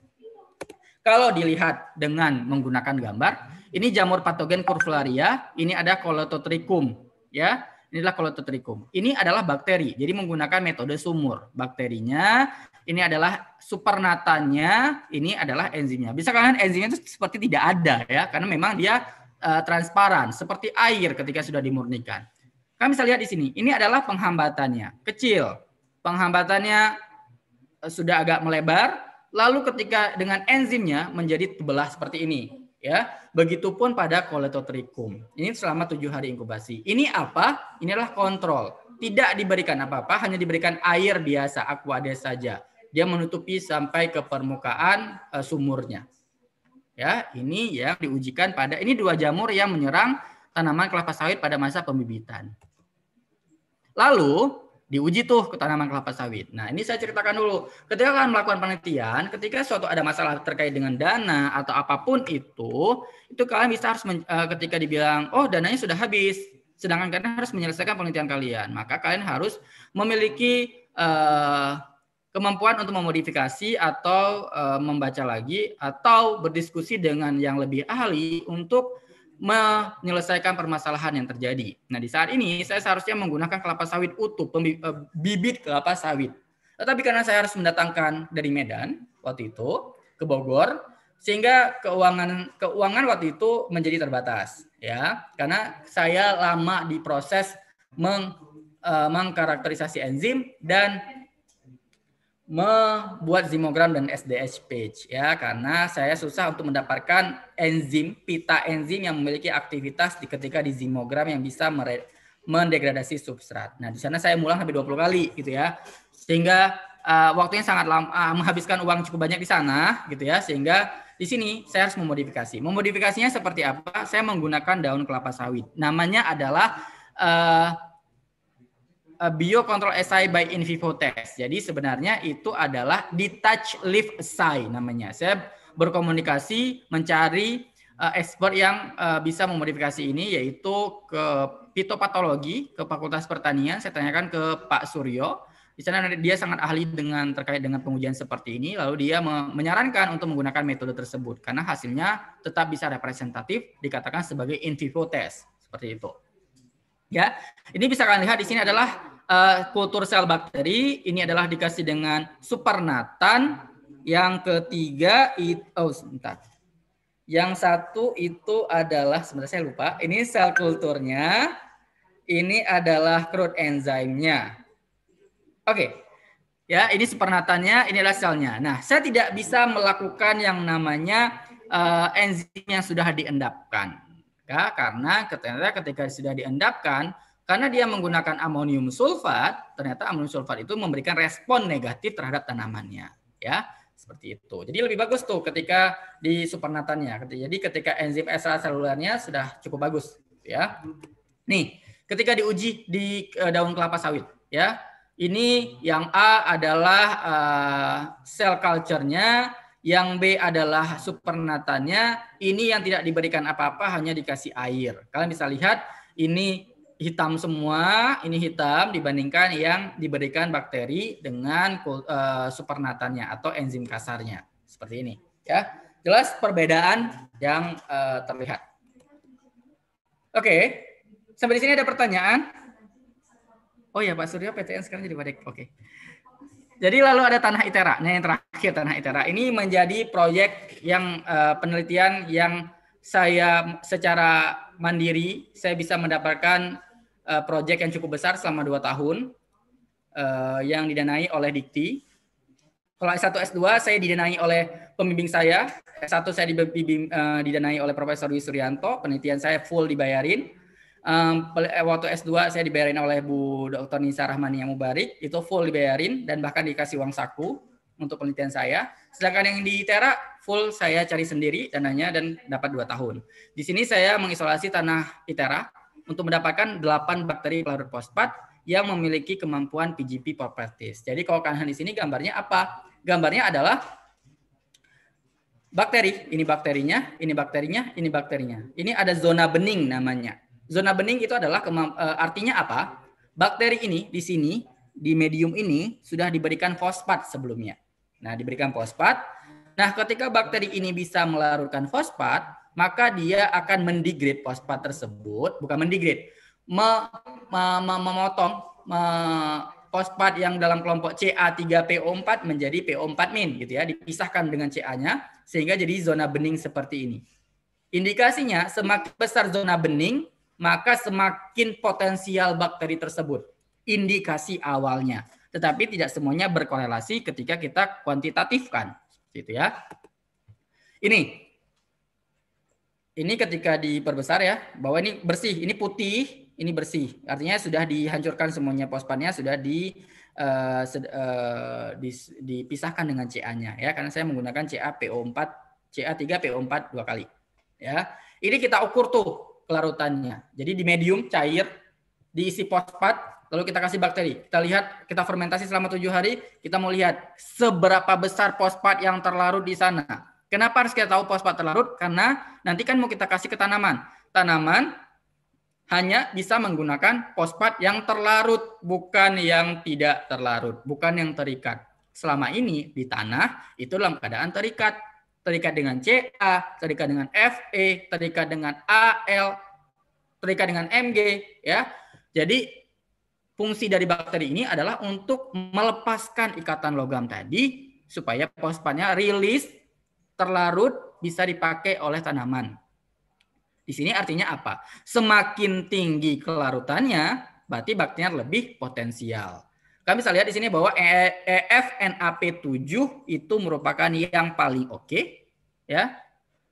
kalau dilihat dengan menggunakan gambar ini jamur patogen curvularia ini ada colototrichum ya inilah colototrichum ini adalah bakteri jadi menggunakan metode sumur bakterinya ini adalah supernatanya ini adalah enzimnya bisa kalian enzimnya itu seperti tidak ada ya karena memang dia eh, transparan seperti air ketika sudah dimurnikan kami bisa lihat di sini, ini adalah penghambatannya. Kecil, penghambatannya eh, sudah agak melebar, lalu ketika dengan enzimnya menjadi tebelah seperti ini. Ya, begitupun pada koletotrikum. Ini selama tujuh hari inkubasi. Ini apa? Inilah kontrol. Tidak diberikan apa-apa, hanya diberikan air biasa, aquades saja. Dia menutupi sampai ke permukaan eh, sumurnya. Ya, ini yang diujikan pada ini dua jamur yang menyerang tanaman kelapa sawit pada masa pembibitan. Lalu diuji tuh ke tanaman kelapa sawit. Nah, ini saya ceritakan dulu. Ketika kalian melakukan penelitian, ketika suatu ada masalah terkait dengan dana atau apapun itu, itu kalian bisa harus men, uh, ketika dibilang, "Oh, dananya sudah habis." Sedangkan kalian harus menyelesaikan penelitian kalian, maka kalian harus memiliki uh, kemampuan untuk memodifikasi atau uh, membaca lagi atau berdiskusi dengan yang lebih ahli untuk menyelesaikan permasalahan yang terjadi. Nah, di saat ini saya seharusnya menggunakan kelapa sawit utuh, eh, bibit kelapa sawit. Tetapi karena saya harus mendatangkan dari Medan waktu itu ke Bogor, sehingga keuangan keuangan waktu itu menjadi terbatas, ya. Karena saya lama diproses meng, eh, mengkarakterisasi enzim dan membuat zimogram dan SDH page ya karena saya susah untuk mendapatkan enzim pita enzim yang memiliki aktivitas di ketika di zimogram yang bisa mendegradasi substrat. Nah, di sana saya mulai sampai 20 kali gitu ya. Sehingga uh, waktunya sangat lama uh, eh, menghabiskan uang cukup banyak di sana gitu ya sehingga di sini saya harus memodifikasi. Memodifikasinya seperti apa? Saya menggunakan daun kelapa sawit. Namanya adalah uh, Eh, Bio kontrol SI by in vivo test. Jadi sebenarnya itu adalah detached leaf SI namanya. Saya berkomunikasi mencari uh, expert yang uh, bisa memodifikasi ini yaitu ke fitopatologi ke Fakultas Pertanian. Saya tanyakan ke Pak Suryo. Di sana dia sangat ahli dengan terkait dengan pengujian seperti ini. Lalu dia me menyarankan untuk menggunakan metode tersebut karena hasilnya tetap bisa representatif dikatakan sebagai in vivo test seperti itu. Ya, ini bisa kalian lihat di sini adalah uh, kultur sel bakteri. Ini adalah dikasih dengan supernatan. Yang ketiga itu, oh sebentar. Yang satu itu adalah sebenarnya saya lupa. Ini sel kulturnya. Ini adalah crude enzimnya. Oke. Okay. Ya, ini supernatannya, inilah selnya. Nah, saya tidak bisa melakukan yang namanya uh, eh, enzim yang sudah diendapkan. Ya, karena ternyata ketika sudah diendapkan, karena dia menggunakan amonium sulfat, ternyata amonium sulfat itu memberikan respon negatif terhadap tanamannya, ya. Seperti itu. Jadi lebih bagus tuh ketika di supernatannya. Jadi ketika enzim selulernya sudah cukup bagus, ya. Nih, ketika diuji di eh, daun kelapa sawit, ya. Ini yang A adalah uh, sel culture-nya, yang B adalah supernatannya, ini yang tidak diberikan apa-apa hanya dikasih air. Kalian bisa lihat ini hitam semua, ini hitam dibandingkan yang diberikan bakteri dengan supernatanya eh, supernatannya atau enzim kasarnya. Seperti ini, ya. Jelas perbedaan yang eh, terlihat. Oke. Sampai di sini ada pertanyaan? Oh ya, Pak Suryo PTN sekarang jadi Wadek. Oke. Okay. Jadi lalu ada Tanah Itera. Nah, yang terakhir Tanah Itera ini menjadi proyek yang uh, penelitian yang saya secara mandiri saya bisa mendapatkan uh, proyek yang cukup besar selama dua tahun uh, yang didanai oleh Dikti. Kalau S1 S2 saya didanai oleh pembimbing saya. S1 saya dibimbing, uh, didanai oleh Profesor Dwi penelitian saya full dibayarin um, waktu S2 saya dibayarin oleh Bu Dr. Nisa Rahmani yang Mubarik, itu full dibayarin dan bahkan dikasih uang saku untuk penelitian saya. Sedangkan yang di ITERA full saya cari sendiri dananya dan dapat 2 tahun. Di sini saya mengisolasi tanah ITERA untuk mendapatkan 8 bakteri pelarut fosfat yang memiliki kemampuan PGP properties. Jadi kalau kalian di sini gambarnya apa? Gambarnya adalah bakteri, ini bakterinya, ini bakterinya, ini bakterinya. Ini ada zona bening namanya. Zona bening itu adalah eh, artinya apa? Bakteri ini di sini di medium ini sudah diberikan fosfat sebelumnya. Nah, diberikan fosfat. Nah, ketika bakteri ini bisa melarutkan fosfat, maka dia akan mendegrade fosfat tersebut, bukan mendegrade, me, me, me, memotong me, fosfat yang dalam kelompok Ca3PO4 menjadi PO4 min gitu ya, dipisahkan dengan Ca-nya sehingga jadi zona bening seperti ini. Indikasinya semakin besar zona bening, maka semakin potensial bakteri tersebut. Indikasi awalnya. Tetapi tidak semuanya berkorelasi ketika kita kuantitatifkan. Gitu ya. Ini ini ketika diperbesar ya, bahwa ini bersih, ini putih, ini bersih. Artinya sudah dihancurkan semuanya pospannya sudah di, uh, sed, uh, dis, dipisahkan dengan CA-nya ya, karena saya menggunakan CA PO4, CA3 PO4 dua kali. Ya. Ini kita ukur tuh kelarutannya. Jadi di medium cair diisi pospat, lalu kita kasih bakteri. Kita lihat, kita fermentasi selama tujuh hari, kita mau lihat seberapa besar pospat yang terlarut di sana. Kenapa harus kita tahu pospat terlarut? Karena nanti kan mau kita kasih ke tanaman. Tanaman hanya bisa menggunakan pospat yang terlarut, bukan yang tidak terlarut, bukan yang terikat. Selama ini di tanah itu dalam keadaan terikat terikat dengan CA, terikat dengan FE, terikat dengan AL, terikat dengan MG, ya. Jadi fungsi dari bakteri ini adalah untuk melepaskan ikatan logam tadi supaya fosfatnya rilis terlarut bisa dipakai oleh tanaman. Di sini artinya apa? Semakin tinggi kelarutannya, berarti bakterinya lebih potensial. Kami bisa lihat di sini bahwa EFNAP7 itu merupakan yang paling oke. Okay ya.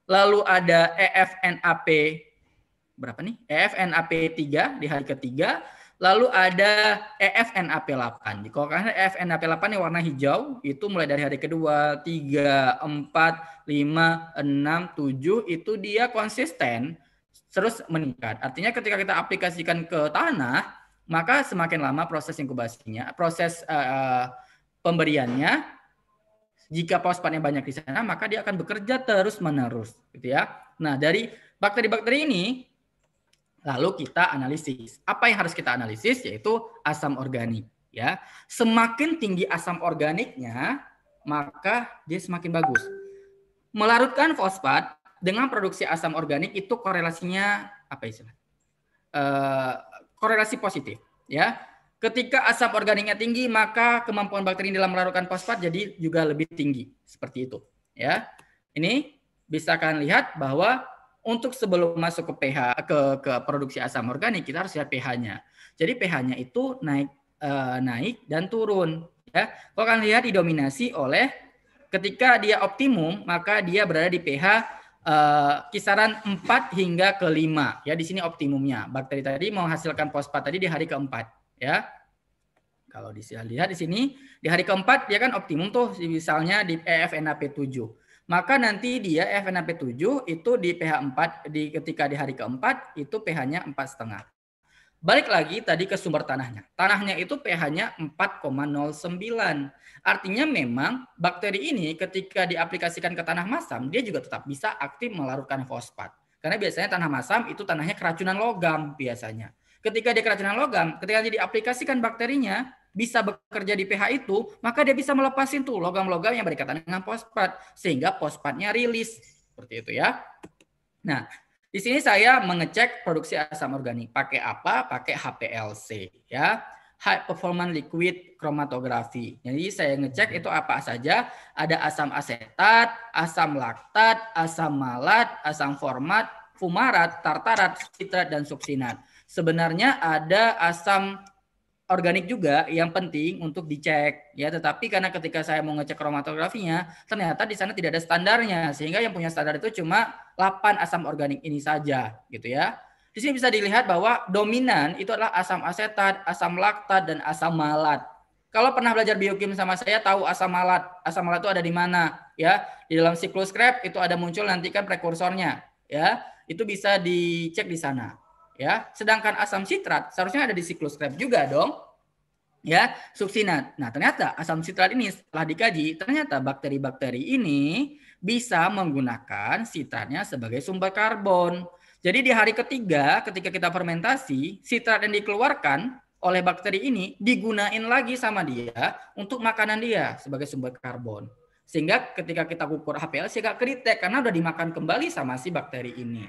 Lalu ada EFNAP berapa nih? EFNAP 3 di hari ketiga. Lalu ada EFNAP 8. Jadi kalau karena EFNAP 8 yang warna hijau itu mulai dari hari kedua, 3, 4, 5, 6, 7 itu dia konsisten terus meningkat. Artinya ketika kita aplikasikan ke tanah, maka semakin lama proses inkubasinya, proses uh, pemberiannya jika fosfatnya banyak di sana, maka dia akan bekerja terus-menerus, gitu ya. Nah, dari bakteri-bakteri ini lalu kita analisis. Apa yang harus kita analisis yaitu asam organik, ya. Semakin tinggi asam organiknya, maka dia semakin bagus. Melarutkan fosfat dengan produksi asam organik itu korelasinya apa istilah? Uh, eh, korelasi positif, ya Ketika asap organiknya tinggi, maka kemampuan bakteri dalam melarutkan fosfat jadi juga lebih tinggi. Seperti itu, ya. Ini bisa kalian lihat bahwa untuk sebelum masuk ke pH ke ke produksi asam organik kita harus lihat pH-nya. Jadi pH-nya itu naik e, naik dan turun, ya. Kalau kalian lihat didominasi oleh ketika dia optimum, maka dia berada di pH eh, kisaran 4 hingga ke 5 ya di sini optimumnya. Bakteri tadi menghasilkan fosfat tadi di hari keempat ya. Kalau dilihat di sini di hari keempat dia kan optimum tuh misalnya di EFNAP7. Maka nanti dia EFNAP7 itu di pH4 di ketika di hari keempat itu pH-nya setengah. Balik lagi tadi ke sumber tanahnya. Tanahnya itu pH-nya 4,09. Artinya memang bakteri ini ketika diaplikasikan ke tanah masam, dia juga tetap bisa aktif melarutkan fosfat. Karena biasanya tanah masam itu tanahnya keracunan logam biasanya. Ketika dia keracunan logam, ketika dia diaplikasikan bakterinya, bisa bekerja di pH itu, maka dia bisa melepasin tuh logam-logam yang berdekatan dengan fosfat sehingga fosfatnya rilis seperti itu ya. Nah, di sini saya mengecek produksi asam organik pakai apa? Pakai HPLC ya. High Performance Liquid Chromatography. Jadi saya ngecek itu apa saja, ada asam asetat, asam laktat, asam malat, asam format, fumarat, tartarat, sitrat dan succinat sebenarnya ada asam organik juga yang penting untuk dicek ya tetapi karena ketika saya mau ngecek kromatografinya ternyata di sana tidak ada standarnya sehingga yang punya standar itu cuma 8 asam organik ini saja gitu ya di sini bisa dilihat bahwa dominan itu adalah asam asetat, asam laktat dan asam malat kalau pernah belajar biokim sama saya tahu asam malat asam malat itu ada di mana ya di dalam siklus Krebs itu ada muncul nanti kan prekursornya ya itu bisa dicek di sana ya. Sedangkan asam sitrat seharusnya ada di siklus Krebs juga dong. Ya, subsinat. Nah, ternyata asam sitrat ini setelah dikaji, ternyata bakteri-bakteri ini bisa menggunakan sitratnya sebagai sumber karbon. Jadi di hari ketiga ketika kita fermentasi, sitrat yang dikeluarkan oleh bakteri ini digunain lagi sama dia untuk makanan dia sebagai sumber karbon. Sehingga ketika kita ukur HPLC gak kritik karena udah dimakan kembali sama si bakteri ini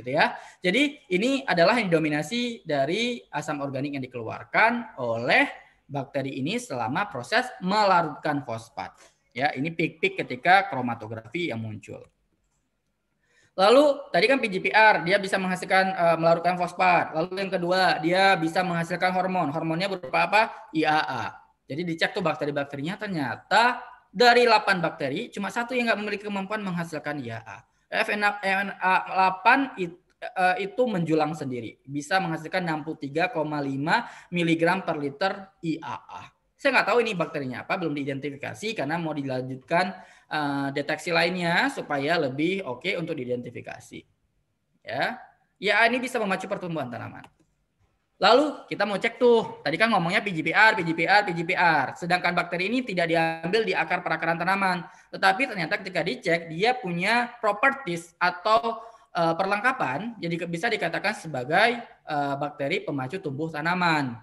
gitu ya. Jadi ini adalah yang dominasi dari asam organik yang dikeluarkan oleh bakteri ini selama proses melarutkan fosfat. Ya, ini pik-pik ketika kromatografi yang muncul. Lalu tadi kan PGPR dia bisa menghasilkan uh, melarutkan fosfat. Lalu yang kedua dia bisa menghasilkan hormon. Hormonnya berupa apa? IAA. Jadi dicek tuh bakteri-bakterinya ternyata dari 8 bakteri cuma satu yang nggak memiliki kemampuan menghasilkan IAA. FN8 eh, itu menjulang sendiri bisa menghasilkan 63,5 mg per liter IAA. Saya nggak tahu ini bakterinya apa, belum diidentifikasi karena mau dilanjutkan eh, deteksi lainnya supaya lebih oke untuk diidentifikasi. Ya, ya ini bisa memacu pertumbuhan tanaman. Lalu kita mau cek tuh, tadi kan ngomongnya PGPR, PGPR, PGPR. Sedangkan bakteri ini tidak diambil di akar perakaran tanaman. Tetapi ternyata ketika dicek, dia punya properties atau eh, perlengkapan, jadi bisa dikatakan sebagai eh, bakteri pemacu tumbuh tanaman.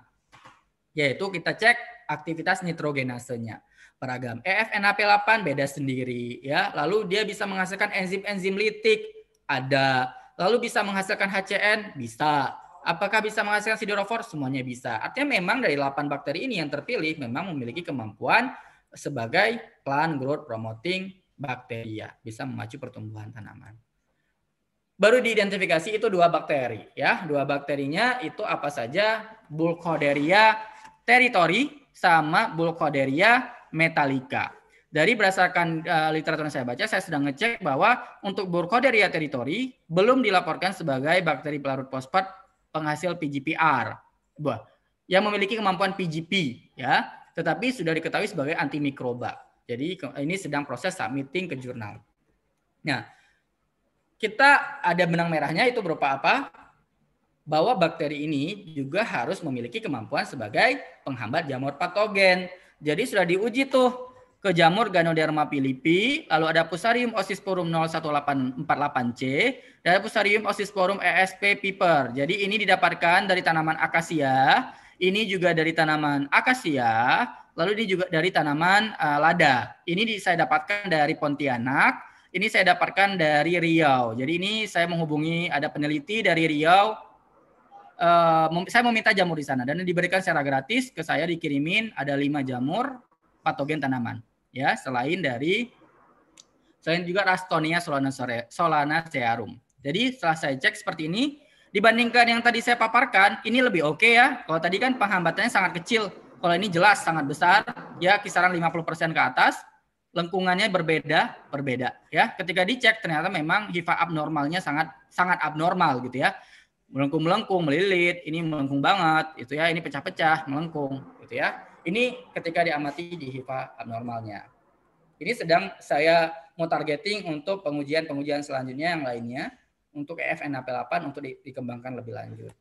Yaitu kita cek aktivitas nitrogenasenya peragam EFNAP8 beda sendiri ya. Lalu dia bisa menghasilkan enzim-enzim litik ada. Lalu bisa menghasilkan HCN bisa Apakah bisa menghasilkan siderofor? Semuanya bisa. Artinya memang dari 8 bakteri ini yang terpilih memang memiliki kemampuan sebagai plant growth promoting bakteria, bisa memacu pertumbuhan tanaman. Baru diidentifikasi itu dua bakteri ya. Dua bakterinya itu apa saja? Bulkoderia territory sama Bulkoderia metallica. Dari berdasarkan uh, literatur yang saya baca, saya sedang ngecek bahwa untuk Burkholderia territory belum dilaporkan sebagai bakteri pelarut fosfat penghasil PGPR buah yang memiliki kemampuan PGP ya tetapi sudah diketahui sebagai antimikroba. Jadi ini sedang proses submitting ke jurnal. Nah, kita ada benang merahnya itu berupa apa? Bahwa bakteri ini juga harus memiliki kemampuan sebagai penghambat jamur patogen. Jadi sudah diuji tuh ke jamur Ganoderma philippi, lalu ada Fusarium ossisporum 01848C, dan ada Fusarium oxysporum ESP piper. Jadi ini didapatkan dari tanaman akasia, ini juga dari tanaman akasia, lalu ini juga dari tanaman uh, lada. Ini saya dapatkan dari Pontianak, ini saya dapatkan dari Riau. Jadi ini saya menghubungi ada peneliti dari Riau eh, saya meminta jamur di sana dan diberikan secara gratis ke saya dikirimin ada lima jamur patogen tanaman ya selain dari selain juga Rastonia Solana Solana Searum. Jadi setelah saya cek seperti ini dibandingkan yang tadi saya paparkan ini lebih oke okay ya. Kalau tadi kan penghambatannya sangat kecil, kalau ini jelas sangat besar ya kisaran 50% ke atas lengkungannya berbeda berbeda ya ketika dicek ternyata memang hifa abnormalnya sangat sangat abnormal gitu ya melengkung melengkung melilit ini melengkung banget itu ya ini pecah-pecah melengkung gitu ya ini ketika diamati di HIPA abnormalnya. Ini sedang saya mau targeting untuk pengujian-pengujian selanjutnya yang lainnya untuk efnap 8 untuk di, dikembangkan lebih lanjut.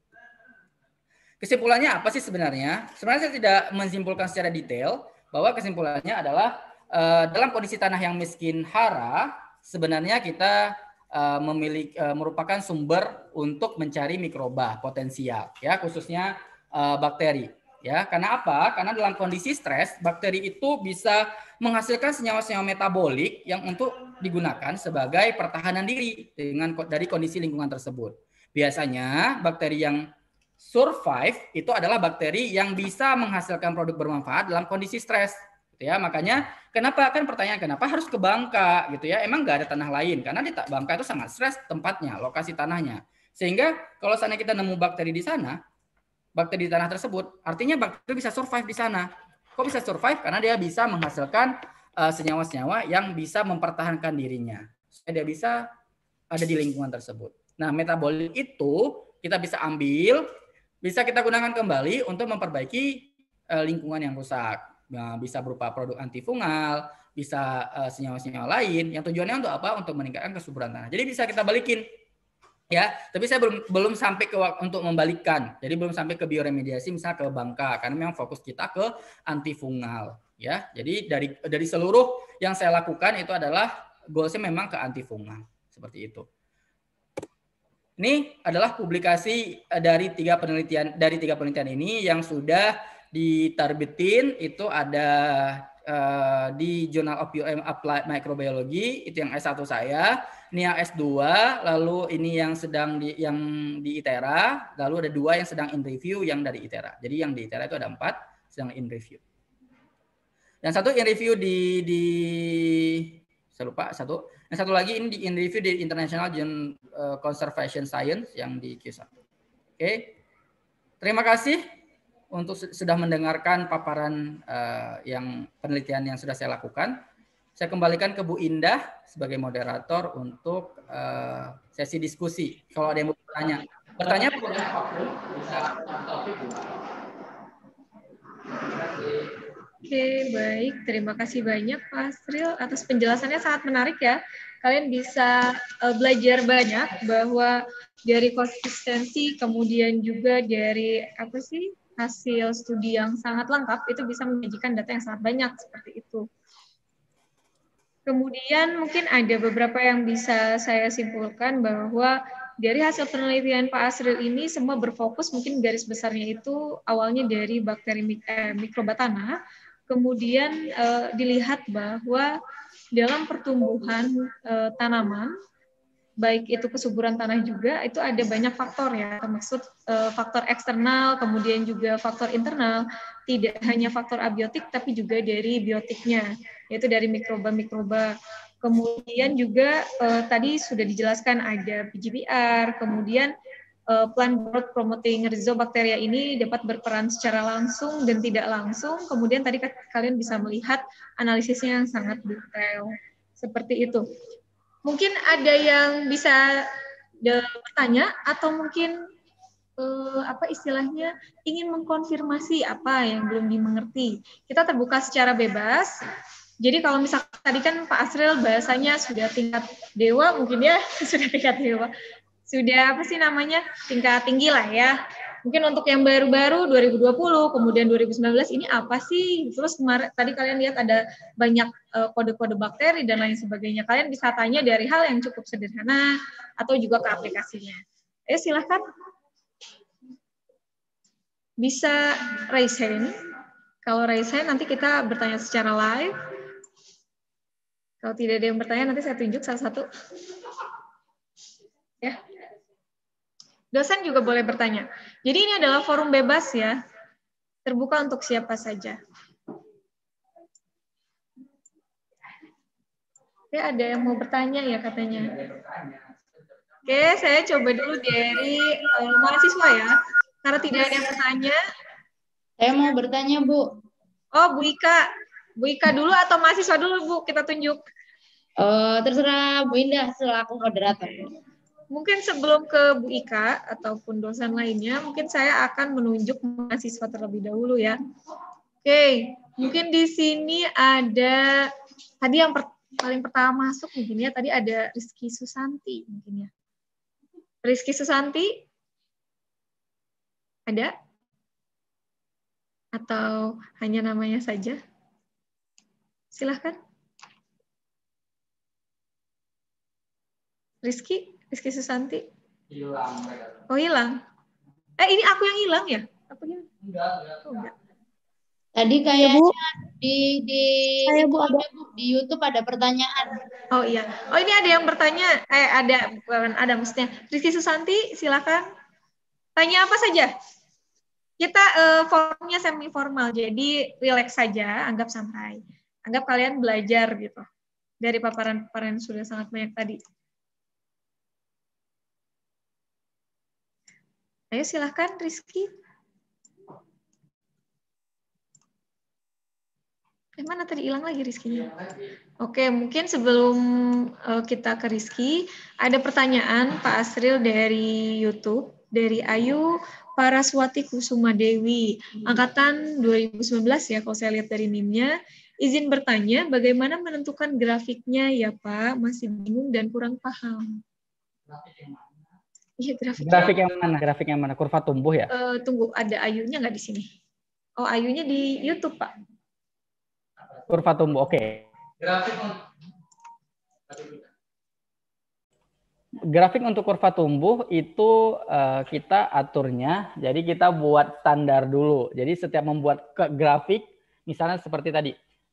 Kesimpulannya apa sih sebenarnya? Sebenarnya saya tidak menyimpulkan secara detail bahwa kesimpulannya adalah uh, dalam kondisi tanah yang miskin hara sebenarnya kita uh, memiliki uh, merupakan sumber untuk mencari mikroba potensial ya khususnya bakteri. Ya, karena apa? Karena dalam kondisi stres, bakteri itu bisa menghasilkan senyawa-senyawa metabolik yang untuk digunakan sebagai pertahanan diri dengan dari kondisi lingkungan tersebut. Biasanya bakteri yang survive itu adalah bakteri yang bisa menghasilkan produk bermanfaat dalam kondisi stres. Gitu ya, makanya kenapa kan pertanyaan kenapa harus ke Bangka gitu ya? Emang nggak ada tanah lain? Karena di Bangka itu sangat stres tempatnya, lokasi tanahnya. Sehingga kalau sana kita nemu bakteri di sana, bakteri di tanah tersebut, artinya bakteri bisa survive di sana. Kok bisa survive? Karena dia bisa menghasilkan eh, senyawa-senyawa uh, yang bisa mempertahankan dirinya. Supaya dia bisa ada di lingkungan tersebut. Nah, metabolit itu kita bisa ambil, bisa kita gunakan kembali untuk memperbaiki uh, lingkungan yang rusak. Nah, bisa berupa produk antifungal, bisa eh, senyawa-senyawa uh, senyawa lain yang tujuannya untuk apa? Untuk meningkatkan kesuburan tanah. Jadi bisa kita balikin ya tapi saya belum belum sampai ke untuk membalikkan jadi belum sampai ke bioremediasi misal ke bangka karena memang fokus kita ke antifungal ya jadi dari dari seluruh yang saya lakukan itu adalah goalsnya memang ke antifungal seperti itu ini adalah publikasi eh, dari tiga penelitian dari tiga penelitian ini yang sudah diterbitin itu ada Eh, di Journal of UM Applied Microbiology itu yang S1 saya, ini yang S2, lalu ini yang sedang di yang di ITERA, lalu ada dua yang sedang in review yang dari ITERA. Jadi yang di ITERA itu ada empat sedang in review. Yang satu in review di di saya lupa satu. Yang satu lagi ini di in review di International Gen, eh, Conservation Science yang di Q1. Oke. Okay. Terima kasih untuk sudah mendengarkan paparan uh, yang penelitian yang sudah saya lakukan. Saya kembalikan ke Bu Indah sebagai moderator untuk uh, sesi diskusi. Kalau ada yang mau bertanya, bertanya boleh Oke, baik. Terima kasih banyak Pak Asril atas penjelasannya sangat menarik ya. Kalian bisa uh, belajar banyak bahwa dari konsistensi kemudian juga dari apa sih hasil studi yang sangat lengkap itu bisa menyajikan data yang sangat banyak seperti itu. Kemudian mungkin ada beberapa yang bisa saya simpulkan bahwa dari hasil penelitian Pak Asril ini semua berfokus mungkin garis besarnya itu awalnya dari bakteri mik eh, mikroba tanah, kemudian eh, dilihat bahwa dalam pertumbuhan eh, tanaman baik itu kesuburan tanah juga itu ada banyak faktor ya termasuk e, faktor eksternal kemudian juga faktor internal tidak hanya faktor abiotik tapi juga dari biotiknya yaitu dari mikroba-mikroba kemudian juga e, tadi sudah dijelaskan ada PGBR kemudian e, plant growth promoting rhizobacteria ini dapat berperan secara langsung dan tidak langsung kemudian tadi kalian bisa melihat analisisnya yang sangat detail seperti itu. Mungkin ada yang bisa bertanya atau mungkin eh, apa istilahnya ingin mengkonfirmasi apa yang belum dimengerti. Kita terbuka secara bebas. Jadi kalau misalkan tadi kan Pak Asril bahasanya sudah tingkat dewa mungkin ya sudah tingkat dewa. Sudah apa sih namanya? tingkat tinggi lah ya mungkin untuk yang baru-baru 2020 kemudian 2019 ini apa sih terus kemarin tadi kalian lihat ada banyak eh, kode-kode bakteri dan lain sebagainya kalian bisa tanya dari hal yang cukup sederhana atau juga ke aplikasinya eh silahkan bisa raise hand kalau raise hand nanti kita bertanya secara live kalau tidak ada yang bertanya nanti saya tunjuk salah satu ya Dosen juga boleh bertanya. Jadi ini adalah forum bebas ya, terbuka untuk siapa saja. Oke, ya, ada yang mau bertanya ya katanya. Oke, saya coba dulu dari uh, eh, mahasiswa ya. Karena tidak ada yang bertanya. Saya mau bertanya, Bu. Oh, Bu Ika. Bu Ika dulu atau mahasiswa dulu, Bu? Kita tunjuk. Uh, terserah Bu Indah selaku moderator mungkin sebelum ke Bu Ika ataupun dosen lainnya, mungkin saya akan menunjuk mahasiswa terlebih dahulu ya. Oke, mungkin di sini ada tadi yang per, paling pertama masuk mungkin ya tadi ada Rizky Susanti mungkin ya. Rizky Susanti ada atau hanya namanya saja? Silahkan. Rizky? Rizky Susanti? Hilang. Oh hilang. Eh ini aku yang hilang ya? Apa gimana? Enggak, enggak. Oh, tadi kayak bu. di di Saya bu, ada, ya, bu, di YouTube ada pertanyaan. Oh iya. Oh ini ada yang bertanya. Eh ada bukan ada mestinya. Rizky Susanti silakan. Tanya apa saja? Kita eh, formnya semi formal. Jadi relax saja, anggap santai. Anggap kalian belajar gitu. Dari paparan-paparan sudah sangat banyak tadi. Ayo silahkan Rizky. Eh, mana tadi hilang lagi Rizky? Oke, mungkin sebelum uh, kita ke Rizky, ada pertanyaan Pak Asril dari YouTube, dari Ayu Paraswati Kusuma Dewi, angkatan 2019 ya kalau saya lihat dari NIM-nya. Izin bertanya, bagaimana menentukan grafiknya ya Pak? Masih bingung dan kurang paham. Iya grafik. Grafik yang mana? Grafik yang mana? Kurva tumbuh ya? Uh, tunggu, ada ayunya nggak di sini? Oh ayunya di YouTube pak. Kurva tumbuh, oke. Okay. Grafik. Grafik untuk kurva tumbuh itu eh, kita aturnya, jadi kita buat standar dulu. Jadi setiap membuat ke grafik, misalnya seperti tadi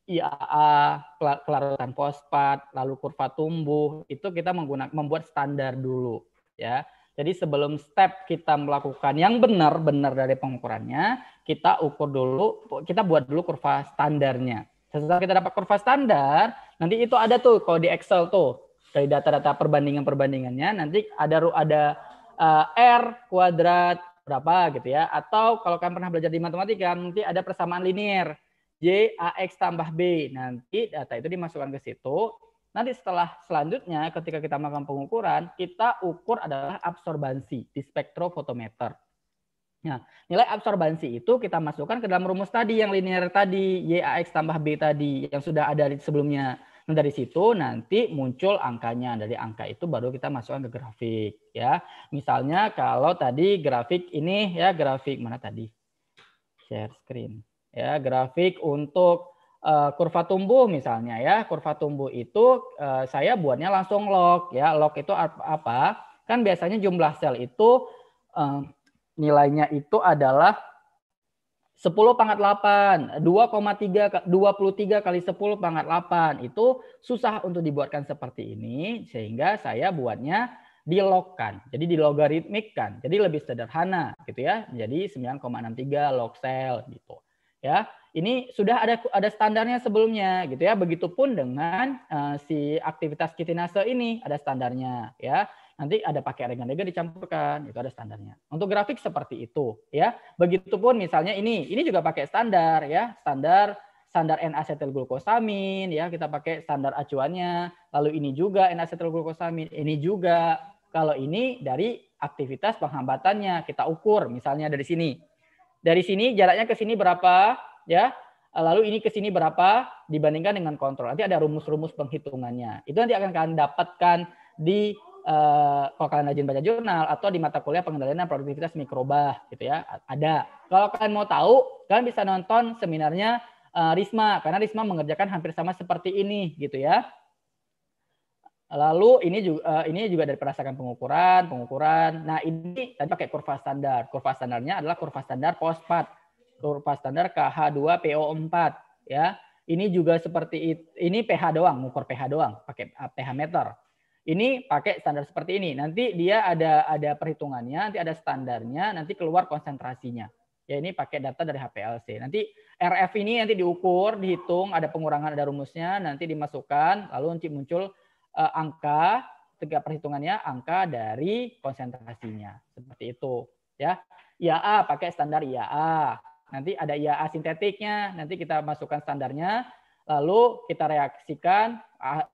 IAA, kelarutan fosfat, lalu kurva tumbuh, itu kita menggunakan membuat standar dulu, ya. Jadi sebelum step kita melakukan yang benar-benar dari pengukurannya, kita ukur dulu, kita buat dulu kurva standarnya. Setelah kita dapat kurva standar, nanti itu ada tuh kalau di Excel tuh dari data-data perbandingan-perbandingannya nanti ada ada uh, R kuadrat berapa gitu ya. Atau kalau kalian pernah belajar di matematika nanti ada persamaan linier. Y AX tambah B. Nanti data itu dimasukkan ke situ, Nanti setelah selanjutnya ketika kita melakukan pengukuran, kita ukur adalah absorbansi di spektrofotometer. Nah, nilai absorbansi itu kita masukkan ke dalam rumus tadi yang linear tadi, YAX tambah B tadi yang sudah ada sebelumnya. Nah, dari situ nanti muncul angkanya. Dari angka itu baru kita masukkan ke grafik ya. Misalnya kalau tadi grafik ini ya grafik mana tadi? Share screen. Ya, grafik untuk Uh, kurva tumbuh misalnya ya, kurva tumbuh itu uh, saya buatnya langsung log ya. Log itu apa? Kan biasanya jumlah sel itu uh, nilainya itu adalah 10 pangkat 8, 2,3 23 kali 10 pangkat 8 itu susah untuk dibuatkan seperti ini sehingga saya buatnya dilogkan. Jadi dilogaritmikkan. Jadi lebih sederhana gitu ya. Jadi 9,63 log sel gitu. Ya ini sudah ada ada standarnya sebelumnya gitu ya. Begitupun dengan uh, si aktivitas kitinase ini ada standarnya ya. Nanti ada pakai regen-regen dicampurkan, itu ada standarnya. Untuk grafik seperti itu ya. Begitupun misalnya ini, ini juga pakai standar ya, standar standar n acetylglucosamin ya, kita pakai standar acuannya. Lalu ini juga n acetylglucosamin ini juga kalau ini dari aktivitas penghambatannya kita ukur misalnya dari sini. Dari sini jaraknya ke sini berapa? ya. Lalu ini ke sini berapa dibandingkan dengan kontrol. Nanti ada rumus-rumus penghitungannya. Itu nanti akan kalian dapatkan di eh, kalau kalian rajin baca jurnal atau di mata kuliah pengendalian dan produktivitas mikroba gitu ya. Ada. Kalau kalian mau tahu, kalian bisa nonton seminarnya eh, Risma karena Risma mengerjakan hampir sama seperti ini gitu ya. Lalu ini juga eh, ini juga dari perasakan pengukuran, pengukuran. Nah, ini tadi pakai kurva standar. Kurva standarnya adalah kurva standar postpart kurva standar KH2PO4 ya. Ini juga seperti ini pH doang, ngukur pH doang pakai pH ah, meter. Ini pakai standar seperti ini. Nanti dia ada ada perhitungannya, nanti ada standarnya, nanti keluar konsentrasinya. Ya ini pakai data dari HPLC. Nanti RF ini nanti diukur, dihitung, ada pengurangan, ada rumusnya, nanti dimasukkan, lalu nanti muncul uh, angka tiga perhitungannya angka dari konsentrasinya seperti itu ya IAA pakai standar IAA nanti ada ya asintetiknya, nanti kita masukkan standarnya, lalu kita reaksikan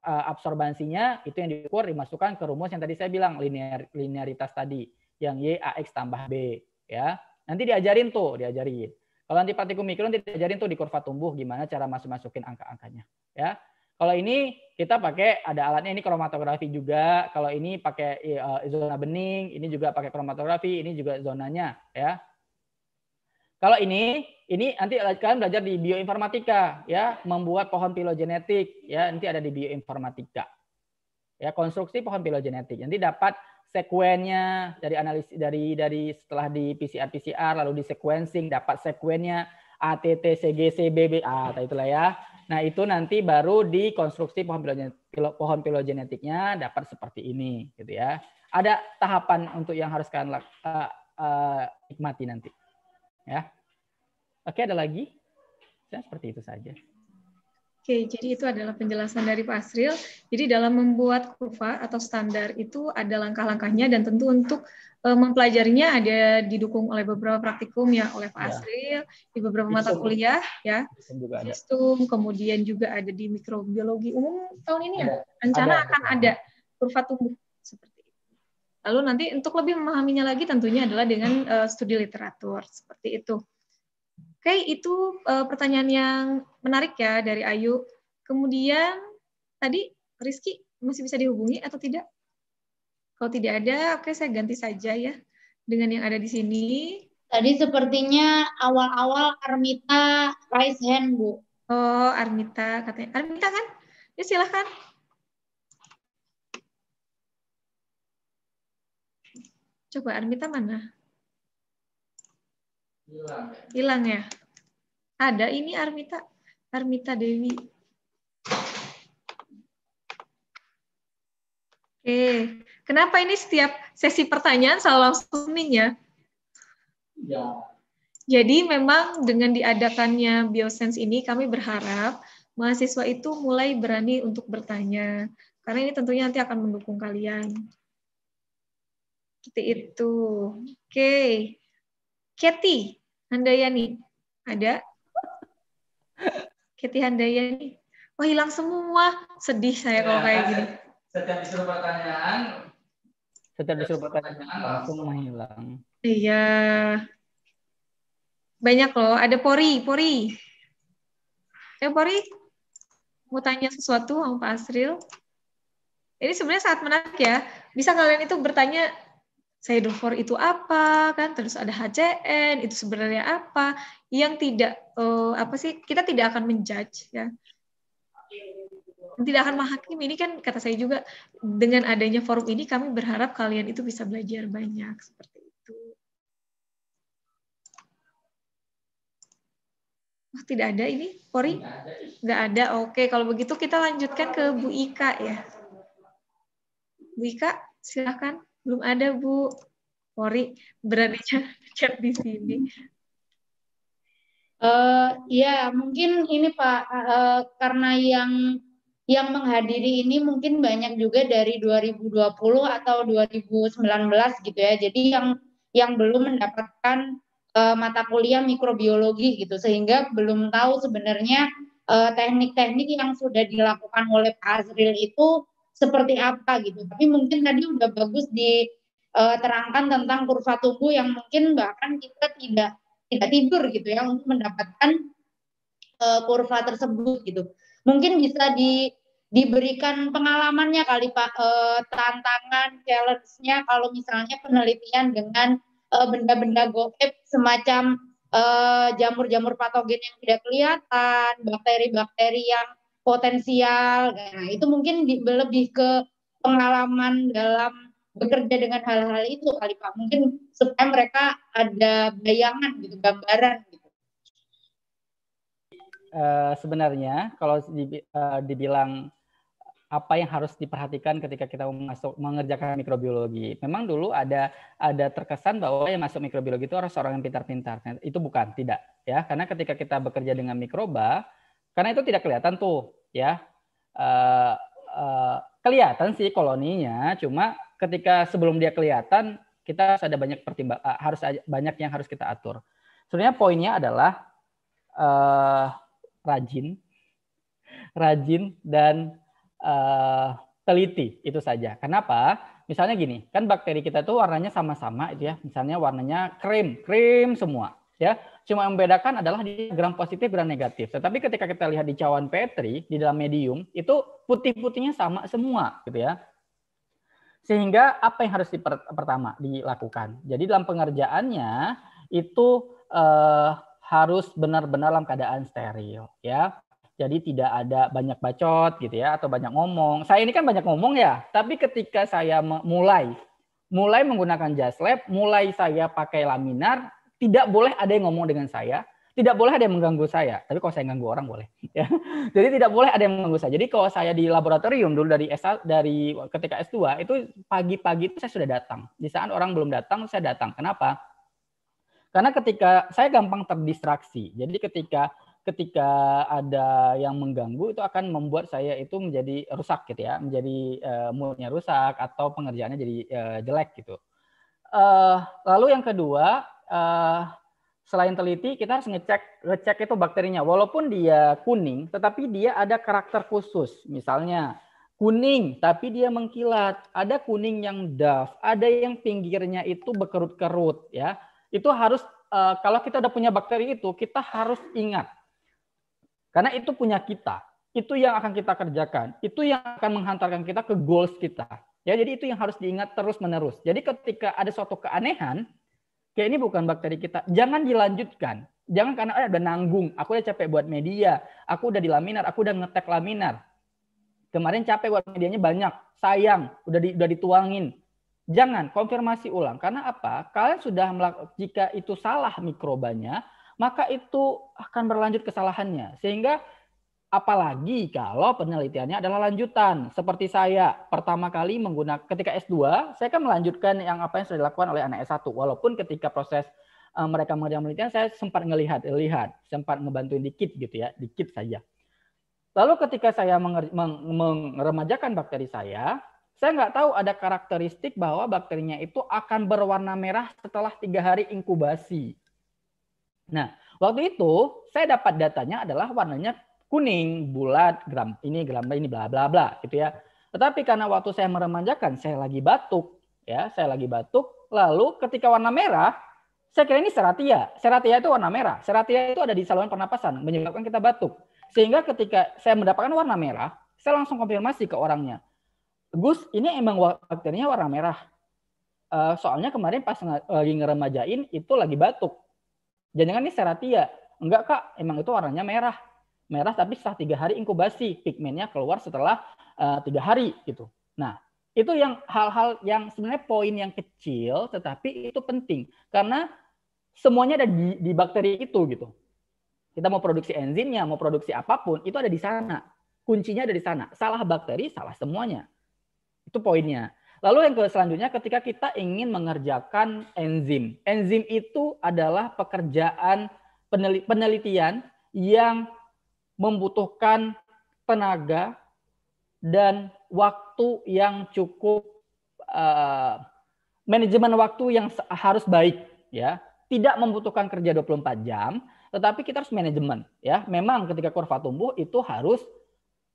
absorbansinya itu yang diukur dimasukkan ke rumus yang tadi saya bilang linear, linearitas tadi yang y ax tambah b ya nanti diajarin tuh diajarin kalau nanti mikro nanti diajarin tuh di kurva tumbuh gimana cara masuk masukin angka-angkanya ya kalau ini kita pakai ada alatnya ini kromatografi juga kalau ini pakai e, zona bening ini juga pakai kromatografi ini juga zonanya ya kalau ini, ini nanti kalian belajar di bioinformatika ya, membuat pohon filogenetik ya, nanti ada di bioinformatika. Ya, konstruksi pohon filogenetik. Nanti dapat sekuennya dari analisis dari dari setelah di PCR PCR lalu di sequencing dapat sekuennya ATT CGC BBA itulah ya. Nah, itu nanti baru di konstruksi pohon filogenetik, pohon filogenetiknya dapat seperti ini gitu ya. Ada tahapan untuk yang harus kalian uh, uh, nikmati nanti. Ya. Oke, ada lagi? Dan seperti itu saja. Oke, jadi itu adalah penjelasan dari Pak Asril. Jadi dalam membuat kurva atau standar itu ada langkah-langkahnya dan tentu untuk eh, mempelajarinya ada didukung oleh beberapa praktikum ya oleh Pak ya. Asril di beberapa mata kuliah ya. Sistem, kemudian juga ada di mikrobiologi umum tahun ini ya. Rencana akan ada kurva tumbuh Lalu nanti untuk lebih memahaminya lagi tentunya adalah dengan uh, studi literatur seperti itu. Oke, itu uh, pertanyaan yang menarik ya dari Ayu. Kemudian tadi Rizky masih bisa dihubungi atau tidak? Kalau tidak ada, oke saya ganti saja ya dengan yang ada di sini. Tadi sepertinya awal-awal Armita raise hand, Bu. Oh, Armita katanya. Armita kan? Ya silahkan. Coba Armita mana? Hilang. Hilang ya? Ada ini Armita. Armita Dewi. Oke, kenapa ini setiap sesi pertanyaan selalu langsung ya? Ya. Jadi memang dengan diadakannya Biosense ini kami berharap mahasiswa itu mulai berani untuk bertanya. Karena ini tentunya nanti akan mendukung kalian. Seperti itu. Oke. Okay. Kathy Handayani. Ada? Kathy Handayani. Oh, hilang semua. Sedih saya kalau kayak gini. Setiap disuruh pertanyaan, setiap disuruh pertanyaan langsung menghilang. Iya. Banyak loh. Ada Pori, Pori. Eh, Pori. Mau tanya sesuatu sama Pak Asril. Ini sebenarnya sangat menarik ya. Bisa kalian itu bertanya Seidofor itu apa kan terus ada HCN itu sebenarnya apa yang tidak uh, apa sih kita tidak akan menjudge ya tidak akan menghakimi ini kan kata saya juga dengan adanya forum ini kami berharap kalian itu bisa belajar banyak seperti itu oh, tidak ada ini Pori nggak ada oke kalau begitu kita lanjutkan ke Bu Ika ya Bu Ika silahkan belum ada, Bu. Sorry, berani chat di sini. Uh, ya, mungkin ini Pak, uh, karena yang yang menghadiri ini mungkin banyak juga dari 2020 atau 2019 gitu ya. Jadi yang yang belum mendapatkan uh, mata kuliah mikrobiologi gitu, sehingga belum tahu sebenarnya teknik-teknik uh, teknik -teknik yang sudah dilakukan oleh Pak Azril itu seperti apa gitu. Tapi mungkin tadi udah bagus diterangkan eh, tentang kurva tubuh yang mungkin bahkan kita tidak tidak tidur gitu ya untuk mendapatkan uh, kurva tersebut gitu. Mungkin bisa di diberikan pengalamannya kali Pak uh, tantangan challenge-nya kalau misalnya penelitian dengan benda-benda uh, goib semacam jamur-jamur patogen yang tidak kelihatan, bakteri-bakteri yang potensial. Nah, itu mungkin di, lebih ke pengalaman dalam bekerja dengan hal-hal itu kali Pak. Mungkin supaya mereka ada bayangan gitu, gambaran gitu. Uh, sebenarnya kalau di, uh, eh, dibilang apa yang harus diperhatikan ketika kita masuk mengerjakan mikrobiologi. Memang dulu ada ada terkesan bahwa yang masuk mikrobiologi itu harus orang yang pintar-pintar. Nah, itu bukan, tidak ya. Karena ketika kita bekerja dengan mikroba, karena itu tidak kelihatan tuh, ya. Uh, uh, kelihatan sih koloninya, cuma ketika sebelum dia kelihatan kita harus ada banyak pertimbang uh, eh, harus ada, banyak yang harus kita atur. Sebenarnya poinnya adalah uh, rajin, rajin dan uh, teliti itu saja. Kenapa? Misalnya gini, kan bakteri kita tuh warnanya sama-sama itu ya. Misalnya warnanya krim, krim semua ya cuma yang membedakan adalah di gram positif gram negatif tetapi ketika kita lihat di cawan Petri di dalam medium itu putih-putihnya sama semua gitu ya sehingga apa yang harus diper, pertama dilakukan jadi dalam pengerjaannya itu eh, harus benar-benar dalam keadaan steril ya jadi tidak ada banyak bacot gitu ya atau banyak ngomong. Saya ini kan banyak ngomong ya, tapi ketika saya mulai mulai menggunakan jazz lab, mulai saya pakai laminar, tidak boleh ada yang ngomong dengan saya, tidak boleh ada yang mengganggu saya. Tapi kalau saya ganggu orang boleh. Ya. Jadi tidak boleh ada yang mengganggu saya. Jadi kalau saya di laboratorium dulu dari S dari ketika S2 itu pagi-pagi itu saya sudah datang. Di saat orang belum datang saya datang. Kenapa? Karena ketika saya gampang terdistraksi. Jadi ketika ketika ada yang mengganggu itu akan membuat saya itu menjadi rusak gitu ya, menjadi uh, moodnya rusak atau pengerjaannya jadi uh, jelek gitu. Uh, lalu yang kedua uh, selain teliti, kita harus ngecek ngecek itu bakterinya. Walaupun dia kuning, tetapi dia ada karakter khusus. Misalnya kuning, tapi dia mengkilat. Ada kuning yang daf, ada yang pinggirnya itu berkerut-kerut, ya. Itu harus uh, kalau kita udah punya bakteri itu, kita harus ingat. Karena itu punya kita. Itu yang akan kita kerjakan. Itu yang akan menghantarkan kita ke goals kita. Ya, jadi itu yang harus diingat terus-menerus. Jadi ketika ada suatu keanehan, ya ini bukan bakteri kita. Jangan dilanjutkan. Jangan karena ada ah, udah nanggung, aku udah capek buat media, aku udah di laminar, aku udah ngetek laminar. Kemarin capek buat medianya banyak, sayang, udah di, udah dituangin. Jangan konfirmasi ulang. Karena apa? Kalian sudah melakukan jika itu salah mikrobanya, maka itu akan berlanjut kesalahannya. Sehingga Apalagi kalau penelitiannya adalah lanjutan. Seperti saya pertama kali menggunakan ketika S2, saya kan melanjutkan yang apa yang sudah dilakukan oleh anak S1. Walaupun ketika proses uh, mereka mengerjakan penelitian, saya sempat melihat lihat, sempat membantu dikit gitu ya, dikit saja. Lalu ketika saya meremajakan bakteri saya, saya nggak tahu ada karakteristik bahwa bakterinya itu akan berwarna merah setelah tiga hari inkubasi. Nah, waktu itu saya dapat datanya adalah warnanya kuning, bulat, gram ini, gram ini, bla bla bla gitu ya. Tetapi karena waktu saya meremajakan, saya lagi batuk, ya, saya lagi batuk. Lalu ketika warna merah, saya kira ini seratia. Seratia itu warna merah. Seratia itu ada di saluran pernapasan, menyebabkan kita batuk. Sehingga ketika saya mendapatkan warna merah, saya langsung konfirmasi ke orangnya. Gus, ini emang bakterinya warna merah. Eh, soalnya kemarin pas lagi ngeremajain itu lagi batuk. Jangan-jangan ini seratia. Enggak kak, emang itu warnanya merah merah tapi setelah tiga hari inkubasi pigmennya keluar setelah eh, tiga uh, hari gitu. Nah itu yang hal-hal yang sebenarnya poin yang kecil tetapi itu penting karena semuanya ada di, di bakteri itu gitu. Kita mau produksi enzimnya, mau produksi apapun itu ada di sana. Kuncinya ada di sana. Salah bakteri, salah semuanya. Itu poinnya. Lalu yang selanjutnya ketika kita ingin mengerjakan enzim. Enzim itu adalah pekerjaan penelitian yang membutuhkan tenaga dan waktu yang cukup uh, manajemen waktu yang harus baik ya tidak membutuhkan kerja 24 jam tetapi kita harus manajemen ya memang ketika kurva tumbuh itu harus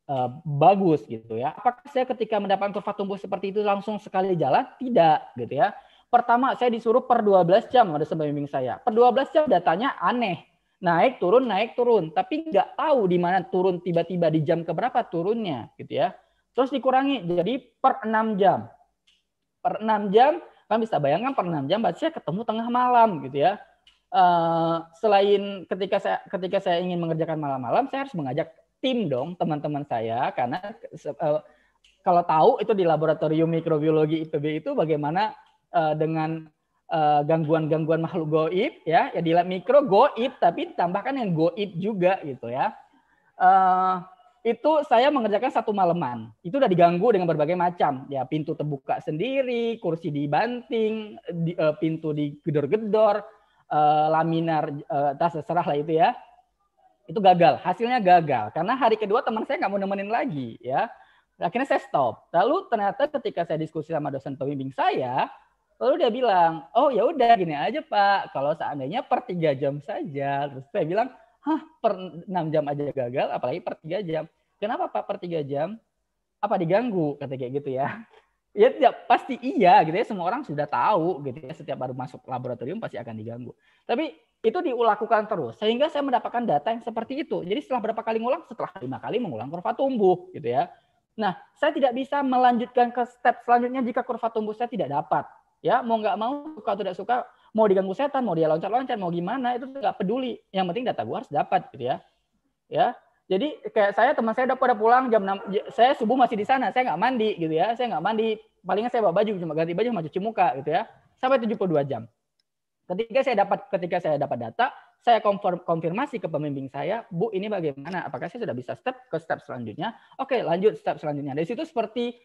uh, bagus gitu ya apakah saya ketika mendapatkan kurva tumbuh seperti itu langsung sekali jalan tidak gitu ya pertama saya disuruh per 12 jam ada pembimbing saya per 12 jam datanya aneh naik turun naik turun tapi nggak tahu di mana turun tiba-tiba di jam keberapa turunnya gitu ya terus dikurangi jadi per 6 jam per 6 jam kan bisa bayangkan per 6 jam berarti saya ketemu tengah malam gitu ya Uh, selain ketika saya ketika saya ingin mengerjakan malam-malam, saya harus mengajak tim dong teman-teman saya karena uh, kalau tahu itu di laboratorium mikrobiologi IPB itu bagaimana uh, dengan Eh, gangguan-gangguan uh, makhluk goib ya ya di mikro goib tapi ditambahkan yang goib juga gitu ya uh, itu saya mengerjakan satu maleman itu udah diganggu dengan berbagai macam ya pintu terbuka sendiri kursi dibanting di, uh, pintu digedor-gedor uh, laminar uh, tas serah lah itu ya itu gagal hasilnya gagal karena hari kedua teman saya nggak mau nemenin lagi ya akhirnya saya stop lalu ternyata ketika saya diskusi sama dosen pembimbing saya lalu dia bilang oh ya udah gini aja pak kalau seandainya per tiga jam saja terus saya bilang hah per enam jam aja gagal apalagi per tiga jam kenapa pak per tiga jam apa diganggu kata kayak gitu ya ya tidak ya, pasti iya gitu ya semua orang sudah tahu gitu ya setiap baru masuk laboratorium pasti akan diganggu tapi itu diulakukan terus sehingga saya mendapatkan data yang seperti itu jadi setelah berapa kali ngulang setelah lima kali mengulang kurva tumbuh gitu ya nah saya tidak bisa melanjutkan ke step selanjutnya jika kurva tumbuh saya tidak dapat ya mau nggak mau suka atau tidak suka mau diganggu setan mau dia loncat-loncat mau gimana itu nggak peduli yang penting data gue harus dapat gitu ya ya jadi kayak saya teman saya udah pada pulang jam 6 ya, saya subuh masih di sana saya nggak mandi gitu ya saya nggak mandi palingnya saya bawa baju cuma ganti baju sama cuci muka gitu ya sampai tujuh puluh dua jam ketika saya dapat ketika saya dapat data saya konfirm, konfirmasi ke pembimbing saya, Bu ini bagaimana? Apakah saya sudah bisa step ke step selanjutnya? Oke, lanjut step selanjutnya. Dari situ seperti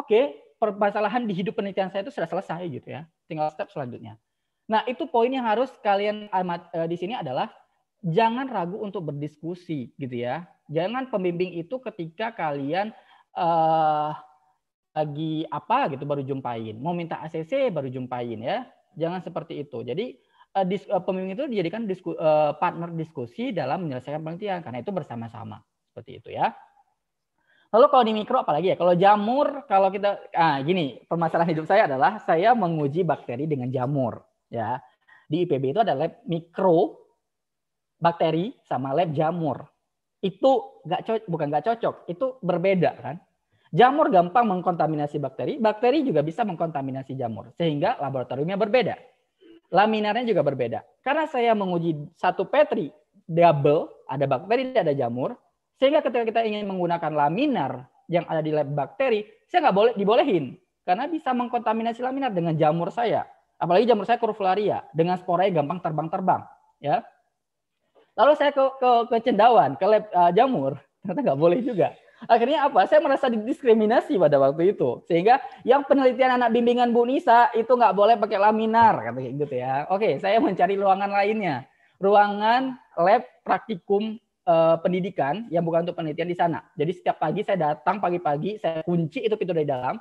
oke, okay, permasalahan di hidup penelitian saya itu sudah selesai gitu ya. Tinggal step selanjutnya. Nah, itu poin yang harus kalian amat eh, di sini adalah jangan ragu untuk berdiskusi gitu ya. Jangan pembimbing itu ketika kalian eh, lagi apa gitu baru jumpain, mau minta ACC baru jumpain ya. Jangan seperti itu. Jadi eh, dis, eh, pembimbing itu dijadikan disku, eh, partner diskusi dalam menyelesaikan penelitian karena itu bersama-sama. Seperti itu ya. Lalu kalau di mikro apalagi ya? Kalau jamur, kalau kita ah gini, permasalahan hidup saya adalah saya menguji bakteri dengan jamur, ya. Di IPB itu ada lab mikro bakteri sama lab jamur. Itu enggak cocok, bukan gak cocok, itu berbeda kan? Jamur gampang mengkontaminasi bakteri, bakteri juga bisa mengkontaminasi jamur, sehingga laboratoriumnya berbeda. Laminarnya juga berbeda. Karena saya menguji satu petri double, ada bakteri, ada jamur, sehingga ketika kita ingin menggunakan laminar yang ada di lab bakteri, saya nggak boleh dibolehin karena bisa mengkontaminasi laminar dengan jamur saya. Apalagi jamur saya kurvularia dengan sporanya gampang terbang-terbang, ya. Lalu saya ke ke, ke cendawan, ke lab uh, jamur, ternyata nggak boleh juga. Akhirnya apa? Saya merasa didiskriminasi pada waktu itu. Sehingga yang penelitian anak bimbingan Bu Nisa itu nggak boleh pakai laminar, kata gitu ya. Oke, saya mencari ruangan lainnya. Ruangan lab praktikum uh, pendidikan yang bukan untuk penelitian di sana. Jadi setiap pagi saya datang pagi-pagi, saya kunci itu pintu dari dalam,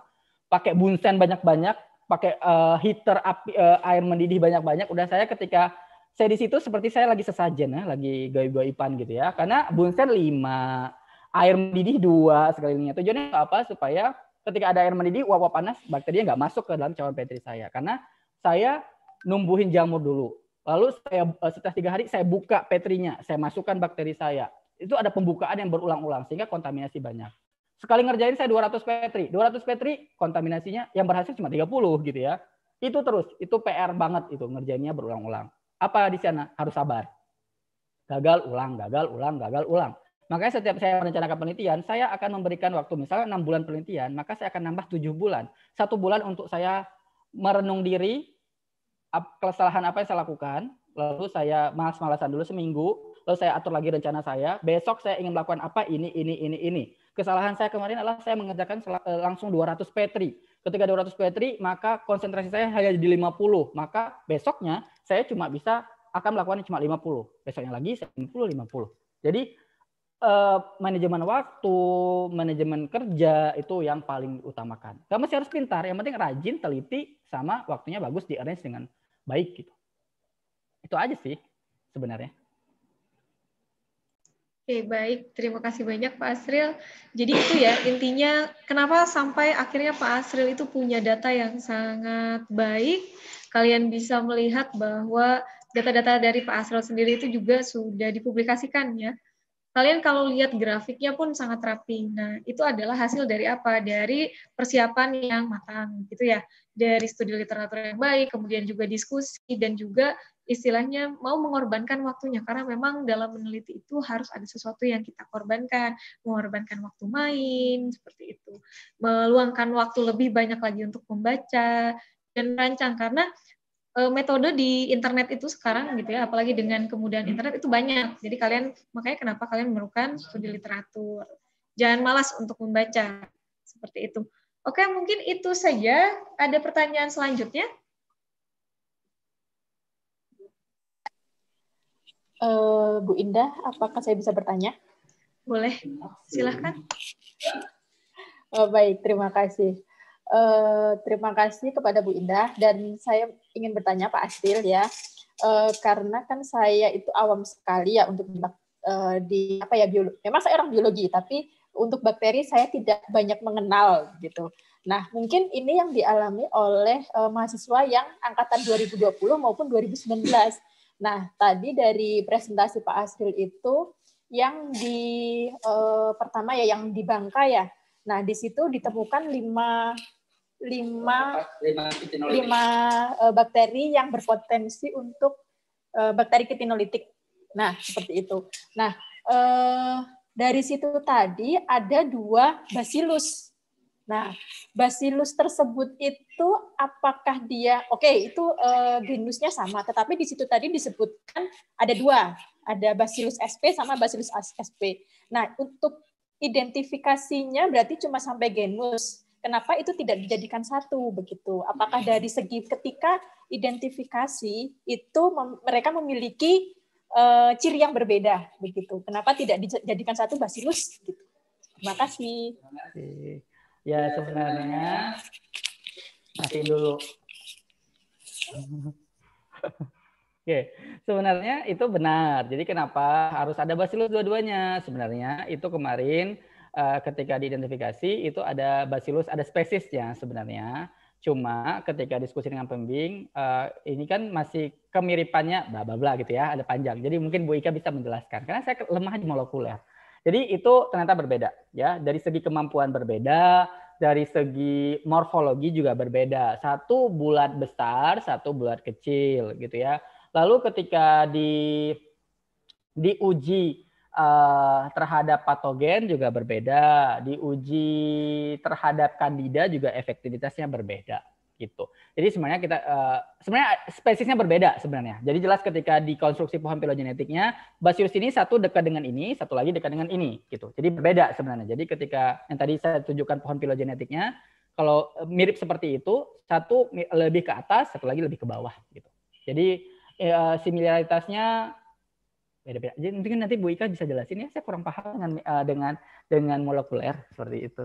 pakai bunsen banyak-banyak, pakai uh, heater api, uh, air mendidih banyak-banyak. Udah saya ketika saya di situ seperti saya lagi sesajen ya, lagi gaib-gaiban gitu ya. Karena bunsen lima, air mendidih dua sekalinya. Tujuannya apa? Supaya ketika ada air mendidih, uap-uap panas, bakterinya nggak masuk ke dalam cawan petri saya. Karena saya numbuhin jamur dulu Lalu saya eh, setelah tiga hari saya buka petrinya, saya masukkan bakteri saya. Itu ada pembukaan yang berulang-ulang sehingga kontaminasi banyak. Sekali ngerjain saya 200 petri, 200 petri kontaminasinya yang berhasil cuma 30 gitu ya. Itu terus, itu PR banget itu ngerjainnya berulang-ulang. Apa di sana harus sabar. Gagal ulang, gagal ulang, gagal ulang. Makanya setiap saya merencanakan penelitian, saya akan memberikan waktu misalnya 6 bulan penelitian, maka saya akan nambah 7 bulan. Satu bulan untuk saya merenung diri, kesalahan apa yang saya lakukan, lalu saya malas-malasan dulu seminggu, lalu saya atur lagi rencana saya, besok saya ingin melakukan apa ini, ini, ini, ini. Kesalahan saya kemarin adalah saya mengerjakan eh, langsung 200 petri. Ketika 200 petri, maka konsentrasi saya hanya di 50. Maka besoknya saya cuma bisa akan melakukan cuma 50. Besoknya lagi 50, 50. Jadi eh, manajemen waktu, manajemen kerja itu yang paling utamakan. Kamu harus pintar, yang penting rajin, teliti, sama waktunya bagus di arrange dengan baik gitu. Itu aja sih sebenarnya. Oke, baik. Terima kasih banyak Pak Asril. Jadi itu ya intinya kenapa sampai akhirnya Pak Asril itu punya data yang sangat baik. Kalian bisa melihat bahwa data-data dari Pak Asril sendiri itu juga sudah dipublikasikan ya. Kalian kalau lihat grafiknya pun sangat rapi. Nah, itu adalah hasil dari apa? Dari persiapan yang matang gitu ya dari studi literatur yang baik, kemudian juga diskusi dan juga istilahnya mau mengorbankan waktunya karena memang dalam meneliti itu harus ada sesuatu yang kita korbankan, mengorbankan waktu main seperti itu, meluangkan waktu lebih banyak lagi untuk membaca dan rancang, karena e, metode di internet itu sekarang gitu ya, apalagi dengan kemudahan internet itu banyak. Jadi kalian makanya kenapa kalian memerlukan studi literatur. Jangan malas untuk membaca seperti itu. Oke, mungkin itu saja. Ada pertanyaan selanjutnya? Uh, Bu Indah, apakah saya bisa bertanya? Boleh, silahkan. Oh, baik, terima kasih. Uh, terima kasih kepada Bu Indah dan saya ingin bertanya Pak Astil ya, uh, karena kan saya itu awam sekali ya untuk uh, di apa ya biologi. Memang saya orang biologi, tapi untuk bakteri saya tidak banyak mengenal gitu. Nah, mungkin ini yang dialami oleh uh, mahasiswa yang angkatan 2020 maupun 2019. Nah, tadi dari presentasi Pak Asril itu yang di uh, pertama ya yang di Bangka ya. Nah, di situ ditemukan lima lima lima eh, bakteri yang berpotensi untuk uh, bakteri kitinolitik. Nah, seperti itu. Nah, uh, dari situ tadi ada dua basilus. Nah, basilus tersebut itu apakah dia oke okay, itu uh, genusnya sama, tetapi di situ tadi disebutkan ada dua, ada basilus sp sama basilus sp. Nah, untuk identifikasinya berarti cuma sampai genus. Kenapa itu tidak dijadikan satu begitu? Apakah dari segi ketika identifikasi itu mem mereka memiliki uh, ciri yang berbeda begitu. Kenapa tidak dijadikan satu basilus? Gitu. Terima kasih. Ya sebenarnya nanti dulu. Oke, okay. sebenarnya itu benar. Jadi kenapa harus ada basilus dua-duanya? Sebenarnya itu kemarin uh, ketika diidentifikasi itu ada basilus, ada spesiesnya sebenarnya. Cuma ketika diskusi dengan pembimbing, uh, ini kan masih kemiripannya bla bla bla gitu ya, ada panjang. Jadi mungkin Bu Ika bisa menjelaskan karena saya lemah di molekuler. Jadi itu ternyata berbeda ya, dari segi kemampuan berbeda, dari segi morfologi juga berbeda. Satu bulat besar, satu bulat kecil gitu ya. Lalu ketika di diuji uh, terhadap patogen juga berbeda, diuji terhadap kandida juga efektivitasnya berbeda gitu. Jadi sebenarnya kita uh, sebenarnya spesiesnya berbeda sebenarnya. Jadi jelas ketika dikonstruksi pohon filogenetiknya basilus ini satu dekat dengan ini, satu lagi dekat dengan ini gitu. Jadi berbeda sebenarnya. Jadi ketika yang tadi saya tunjukkan pohon filogenetiknya kalau eh, mirip seperti itu, satu lebih ke atas, satu lagi lebih ke bawah gitu. Jadi uh, similaritasnya beda-beda. Jadi mungkin nanti Bu Ika bisa jelasin ya, saya kurang paham dengan uh, dengan dengan molekuler seperti itu.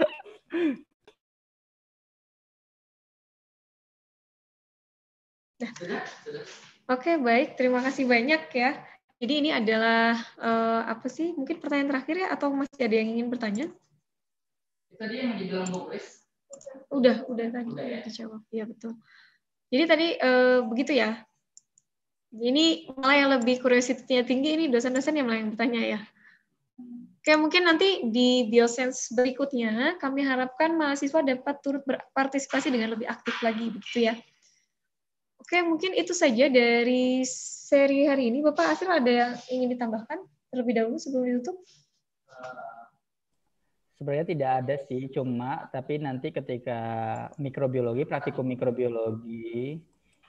Oke, okay, baik. Terima kasih banyak ya. Jadi ini adalah uh, apa sih? Mungkin pertanyaan terakhir ya atau masih ada yang ingin bertanya? Tadi yang di dalam Udah, udah tadi udah, ya? Iya, betul. Jadi tadi uh, begitu ya ini malah yang lebih kuriositinya tinggi ini dosen-dosen yang malah yang bertanya ya. Oke, mungkin nanti di Biosense berikutnya kami harapkan mahasiswa dapat turut berpartisipasi dengan lebih aktif lagi begitu ya. Oke, mungkin itu saja dari seri hari ini. Bapak Asir ada yang ingin ditambahkan terlebih dahulu sebelum ditutup? Sebenarnya tidak ada sih, cuma tapi nanti ketika mikrobiologi, praktikum mikrobiologi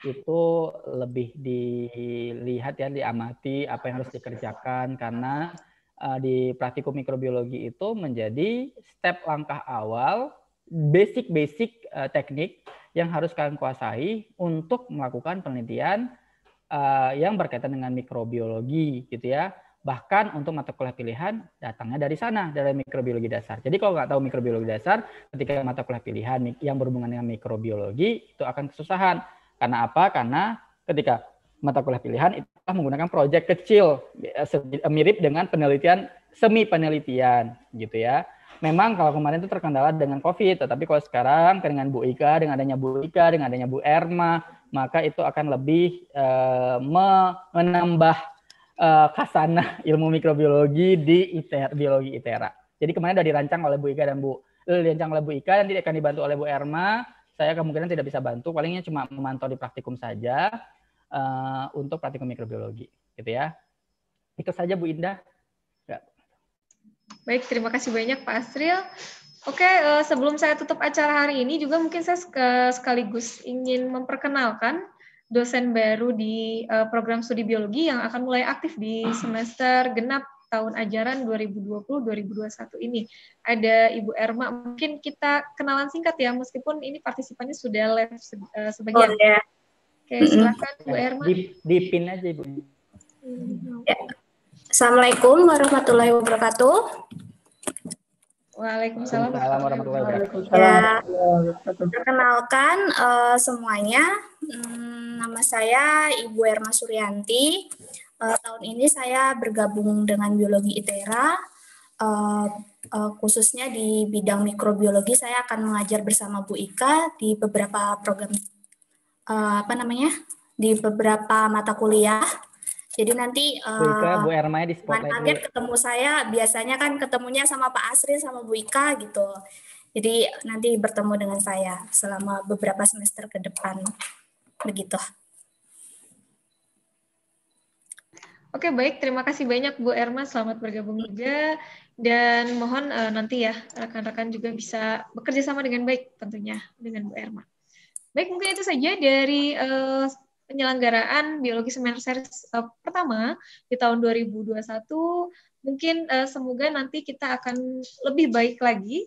itu lebih dilihat ya diamati apa yang harus dikerjakan karena uh, di praktikum mikrobiologi itu menjadi step langkah awal basic-basic uh, teknik yang harus kalian kuasai untuk melakukan penelitian uh, yang berkaitan dengan mikrobiologi gitu ya bahkan untuk mata kuliah pilihan datangnya dari sana dari mikrobiologi dasar. Jadi kalau nggak tahu mikrobiologi dasar, ketika mata kuliah pilihan yang berhubungan dengan mikrobiologi itu akan kesusahan karena apa? Karena ketika mata kuliah pilihan itu menggunakan proyek kecil eh, eh, mirip dengan penelitian semi penelitian gitu ya. Memang kalau kemarin itu terkendala dengan COVID, tetapi kalau sekarang dengan Bu Ika, dengan adanya Bu Ika, dengan adanya Bu Erma, maka itu akan lebih uh, menambah uh, kasana ilmu mikrobiologi di ITER, biologi ITERA. Jadi kemarin sudah dirancang oleh Bu Ika dan Bu dirancang oleh Bu Ika dan tidak akan dibantu oleh Bu Erma saya kemungkinan tidak bisa bantu. Palingnya cuma memantau di praktikum saja uh, untuk praktikum mikrobiologi, gitu ya. Itu saja Bu Indah. Ya. Baik, terima kasih banyak Pak Astril. Oke, uh, sebelum saya tutup acara hari ini juga mungkin saya eh, sekaligus ingin memperkenalkan dosen baru di program studi biologi yang akan mulai aktif di semester genap tahun ajaran 2020-2021 ini. Ada Ibu Erma, mungkin kita kenalan singkat ya, meskipun ini partisipannya sudah live se eh, sebagian. Oh, ya. Oke, silakan Ibu Erma. Di, dipin aja Ibu. Ya. Assalamualaikum warahmatullahi wabarakatuh. Waalaikumsalam warahmatullahi ya. wabarakatuh. Ya, perkenalkan uh, semuanya, hmm, nama saya Ibu Erma Suryanti uh, tahun ini saya bergabung dengan biologi ITERA, uh, uh, khususnya di bidang mikrobiologi saya akan mengajar bersama Bu Ika di beberapa program uh, apa namanya di beberapa mata kuliah. Jadi nanti Bu Ika, Bu Erma di ketemu saya biasanya kan ketemunya sama Pak Asri sama Bu Ika gitu. Jadi nanti bertemu dengan saya selama beberapa semester ke depan. Begitu. Oke baik, terima kasih banyak Bu Erma, selamat bergabung juga dan mohon uh, nanti ya rekan-rekan juga bisa bekerja sama dengan baik tentunya dengan Bu Erma. Baik mungkin itu saja dari uh, penyelenggaraan biologi series uh, eh, pertama di tahun 2021. Mungkin uh, semoga nanti kita akan lebih baik lagi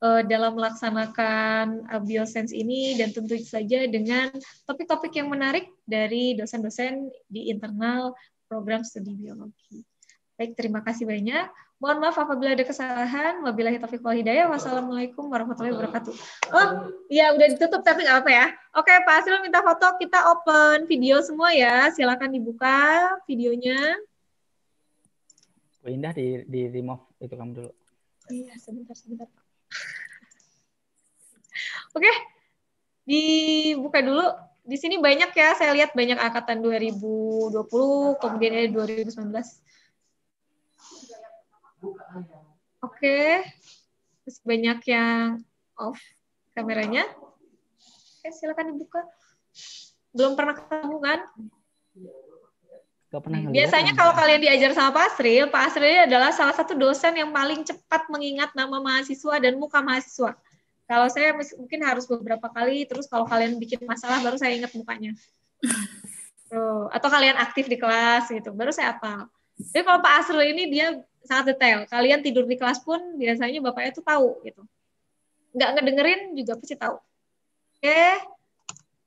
uh, dalam melaksanakan uh, biosense ini dan tentu saja dengan topik-topik yang menarik dari dosen-dosen di internal program studi biologi. Baik, terima kasih banyak. Mohon maaf apabila ada kesalahan. Wabillahi taufiq wal hidayah. Wassalamualaikum warahmatullahi wabarakatuh. Oh, ya udah ditutup tapi nggak apa ya. Oke, Pak Asril minta foto. Kita open video semua ya. Silakan dibuka videonya. Bu Indah di, di remove itu kamu dulu. Iya, sebentar, sebentar. Oke, dibuka dulu di sini banyak ya, saya lihat banyak angkatan 2020, kemudian ada 2019. Oke, okay. terus banyak yang off kameranya. Oke, okay, silakan dibuka. Belum pernah ketemu kan? Gak pernah Biasanya ya. kalau kalian diajar sama Pak Asril, Pak Asril adalah salah satu dosen yang paling cepat mengingat nama mahasiswa dan muka mahasiswa. Kalau saya mungkin harus beberapa kali, terus kalau kalian bikin masalah baru saya ingat mukanya. Tuh. Atau kalian aktif di kelas gitu, baru saya apal. Tapi kalau Pak Asrul ini dia sangat detail. Kalian tidur di kelas pun biasanya bapaknya tuh tahu gitu. Nggak ngedengerin juga pasti tahu. Oke, okay.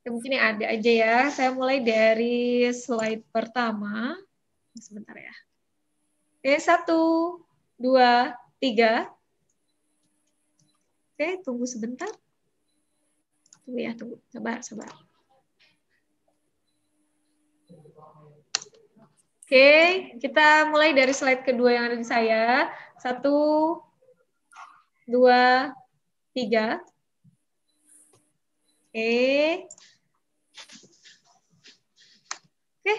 Ya mungkin yang ada aja ya. Saya mulai dari slide pertama. Sebentar ya. Oke, satu, dua, tiga. Oke, tunggu sebentar. Tunggu ya, tunggu. Sabar, sabar. Oke, kita mulai dari slide kedua yang ada di saya. Satu, dua, tiga. Oke. Oke,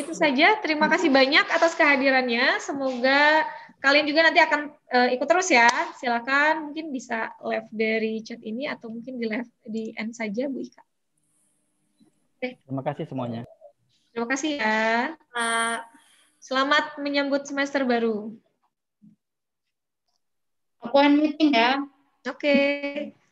itu saja. Terima kasih banyak atas kehadirannya. Semoga kalian juga nanti akan uh, ikut terus ya. Silakan mungkin bisa left dari chat ini atau mungkin di left di end saja Bu Ika. Oke. Eh. Terima kasih semuanya. Terima kasih ya. Uh, selamat menyambut semester baru. Aku meeting ya. Oke. Okay.